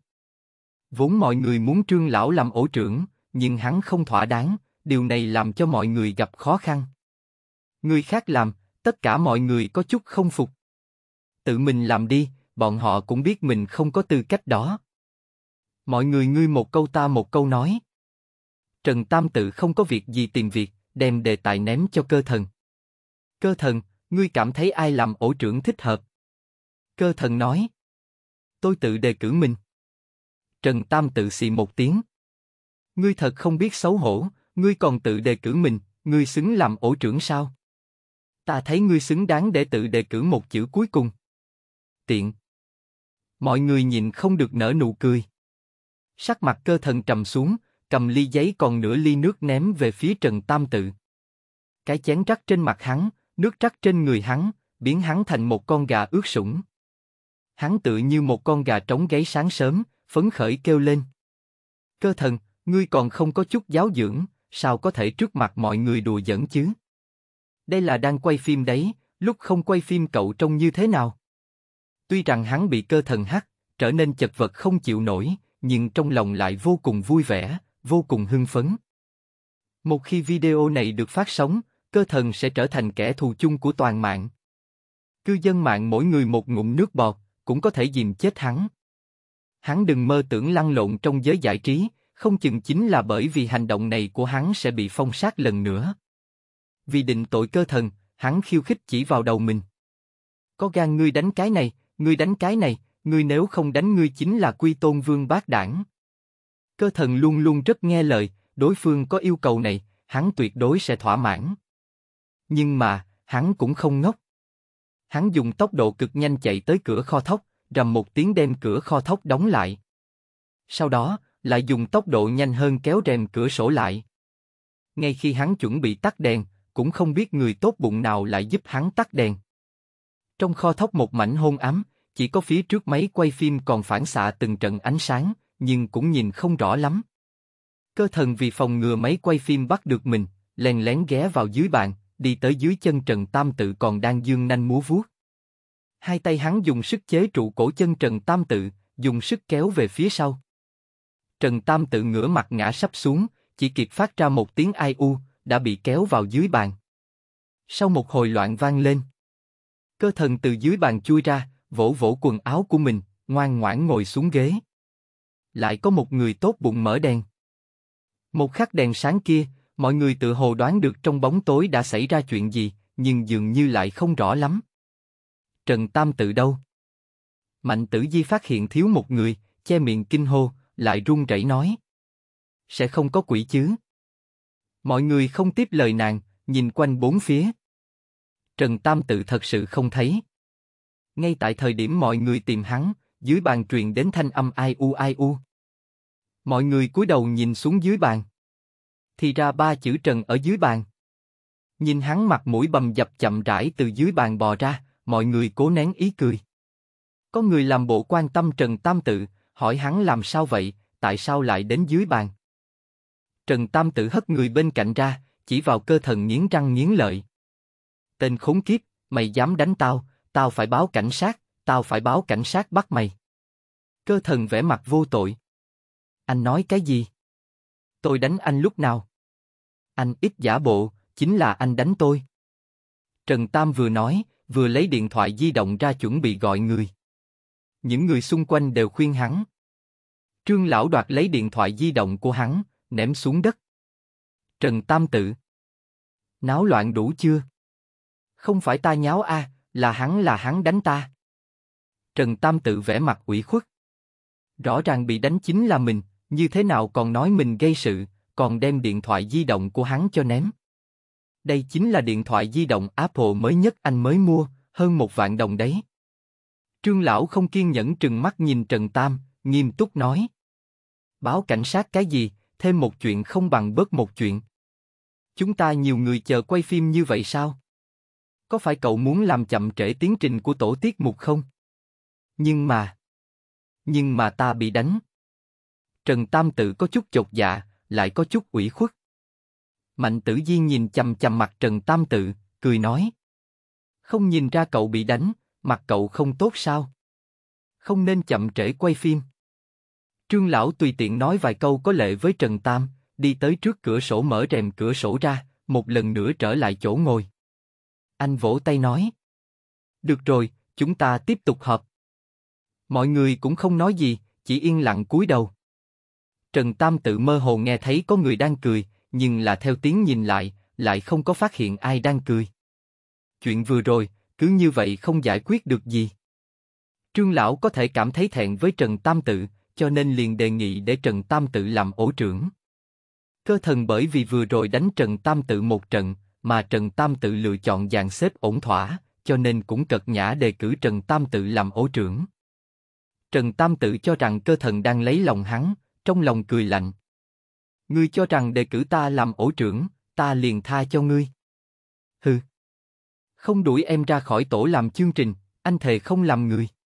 Vốn mọi người muốn trương lão làm ổ trưởng, nhưng hắn không thỏa đáng, điều này làm cho mọi người gặp khó khăn. Người khác làm, tất cả mọi người có chút không phục. Tự mình làm đi, bọn họ cũng biết mình không có tư cách đó. Mọi người ngươi một câu ta một câu nói. Trần Tam tự không có việc gì tìm việc, đem đề tài ném cho cơ thần. Cơ thần, ngươi cảm thấy ai làm ổ trưởng thích hợp? Cơ thần nói. Tôi tự đề cử mình. Trần Tam tự xì một tiếng. Ngươi thật không biết xấu hổ, ngươi còn tự đề cử mình, ngươi xứng làm ổ trưởng sao? Ta thấy ngươi xứng đáng để tự đề cử một chữ cuối cùng. Tiện. Mọi người nhìn không được nở nụ cười. Sắc mặt cơ thần trầm xuống, cầm ly giấy còn nửa ly nước ném về phía Trần Tam tự. Cái chén rắc trên mặt hắn, nước rắc trên người hắn, biến hắn thành một con gà ướt sũng. Hắn tự như một con gà trống gáy sáng sớm, phấn khởi kêu lên. Cơ thần, ngươi còn không có chút giáo dưỡng, sao có thể trước mặt mọi người đùa giỡn chứ? Đây là đang quay phim đấy, lúc không quay phim cậu trông như thế nào? Tuy rằng hắn bị cơ thần hắt, trở nên chật vật không chịu nổi, nhưng trong lòng lại vô cùng vui vẻ, vô cùng hưng phấn. Một khi video này được phát sóng, cơ thần sẽ trở thành kẻ thù chung của toàn mạng. Cư dân mạng mỗi người một ngụm nước bọt, cũng có thể dìm chết hắn hắn đừng mơ tưởng lăn lộn trong giới giải trí, không chừng chính là bởi vì hành động này của hắn sẽ bị phong sát lần nữa. Vì định tội cơ thần, hắn khiêu khích chỉ vào đầu mình. Có gan ngươi đánh cái này, ngươi đánh cái này, ngươi nếu không đánh ngươi chính là quy tôn vương bác đảng. Cơ thần luôn luôn rất nghe lời, đối phương có yêu cầu này, hắn tuyệt đối sẽ thỏa mãn. Nhưng mà, hắn cũng không ngốc. Hắn dùng tốc độ cực nhanh chạy tới cửa kho thóc, rầm một tiếng đem cửa kho thóc đóng lại. Sau đó, lại dùng tốc độ nhanh hơn kéo rèm cửa sổ lại. Ngay khi hắn chuẩn bị tắt đèn, cũng không biết người tốt bụng nào lại giúp hắn tắt đèn. Trong kho thóc một mảnh hôn ấm, chỉ có phía trước máy quay phim còn phản xạ từng trận ánh sáng, nhưng cũng nhìn không rõ lắm. Cơ thần vì phòng ngừa máy quay phim bắt được mình, lèn lén ghé vào dưới bàn, đi tới dưới chân Trần Tam Tự còn đang dương nanh múa vuốt hai tay hắn dùng sức chế trụ cổ chân Trần Tam Tự, dùng sức kéo về phía sau. Trần Tam Tự ngửa mặt ngã sắp xuống, chỉ kịp phát ra một tiếng ai u, đã bị kéo vào dưới bàn. Sau một hồi loạn vang lên, cơ thần từ dưới bàn chui ra, vỗ vỗ quần áo của mình, ngoan ngoãn ngồi xuống ghế. Lại có một người tốt bụng mở đèn. Một khắc đèn sáng kia, mọi người tự hồ đoán được trong bóng tối đã xảy ra chuyện gì, nhưng dường như lại không rõ lắm. Trần Tam tự đâu? Mạnh Tử Di phát hiện thiếu một người, che miệng kinh hô, lại run rẩy nói: sẽ không có quỷ chứ? Mọi người không tiếp lời nàng, nhìn quanh bốn phía. Trần Tam tự thật sự không thấy. Ngay tại thời điểm mọi người tìm hắn, dưới bàn truyền đến thanh âm ai u ai u. Mọi người cúi đầu nhìn xuống dưới bàn. Thì ra ba chữ Trần ở dưới bàn. Nhìn hắn mặt mũi bầm dập chậm rãi từ dưới bàn bò ra, mọi người cố nén ý cười. Có người làm bộ quan tâm Trần Tam Tự, hỏi hắn làm sao vậy, tại sao lại đến dưới bàn. Trần Tam Tự hất người bên cạnh ra, chỉ vào cơ thần nghiến răng nghiến lợi. Tên khốn kiếp, mày dám đánh tao, tao phải báo cảnh sát, tao phải báo cảnh sát bắt mày. Cơ thần vẻ mặt vô tội. Anh nói cái gì? Tôi đánh anh lúc nào? Anh ít giả bộ, chính là anh đánh tôi. Trần Tam vừa nói, vừa lấy điện thoại di động ra chuẩn bị gọi người. Những người xung quanh đều khuyên hắn. Trương lão đoạt lấy điện thoại di động của hắn, ném xuống đất. Trần Tam Tự. Náo loạn đủ chưa? Không phải ta nháo a, à, là hắn là hắn đánh ta. Trần Tam Tự vẽ mặt ủy khuất. Rõ ràng bị đánh chính là mình, như thế nào còn nói mình gây sự, còn đem điện thoại di động của hắn cho ném. Đây chính là điện thoại di động Apple mới nhất anh mới mua, hơn một vạn đồng đấy. Trương lão không kiên nhẫn trừng mắt nhìn Trần Tam, nghiêm túc nói. Báo cảnh sát cái gì, thêm một chuyện không bằng bớt một chuyện. Chúng ta nhiều người chờ quay phim như vậy sao? Có phải cậu muốn làm chậm trễ tiến trình của tổ tiết mục không? Nhưng mà... Nhưng mà ta bị đánh. Trần Tam tự có chút chột dạ, lại có chút ủy khuất. Mạnh Tử Di nhìn chầm chầm mặt Trần Tam Tự, cười nói. Không nhìn ra cậu bị đánh, mặt cậu không tốt sao? Không nên chậm trễ quay phim. Trương Lão tùy tiện nói vài câu có lệ với Trần Tam, đi tới trước cửa sổ mở rèm cửa sổ ra, một lần nữa trở lại chỗ ngồi. Anh vỗ tay nói. Được rồi, chúng ta tiếp tục họp. Mọi người cũng không nói gì, chỉ yên lặng cúi đầu. Trần Tam tự mơ hồ nghe thấy có người đang cười, nhưng là theo tiếng nhìn lại, lại không có phát hiện ai đang cười. Chuyện vừa rồi, cứ như vậy không giải quyết được gì. Trương lão có thể cảm thấy thẹn với Trần Tam Tự, cho nên liền đề nghị để Trần Tam Tự làm ổ trưởng. Cơ thần bởi vì vừa rồi đánh Trần Tam Tự một trận, mà Trần Tam Tự lựa chọn dàn xếp ổn thỏa, cho nên cũng cật nhã đề cử Trần Tam Tự làm ổ trưởng. Trần Tam Tự cho rằng cơ thần đang lấy lòng hắn, trong lòng cười lạnh. Ngươi cho rằng đề cử ta làm ổ trưởng, ta liền tha cho ngươi. Hừ. Không đuổi em ra khỏi tổ làm chương trình, anh thề không làm người.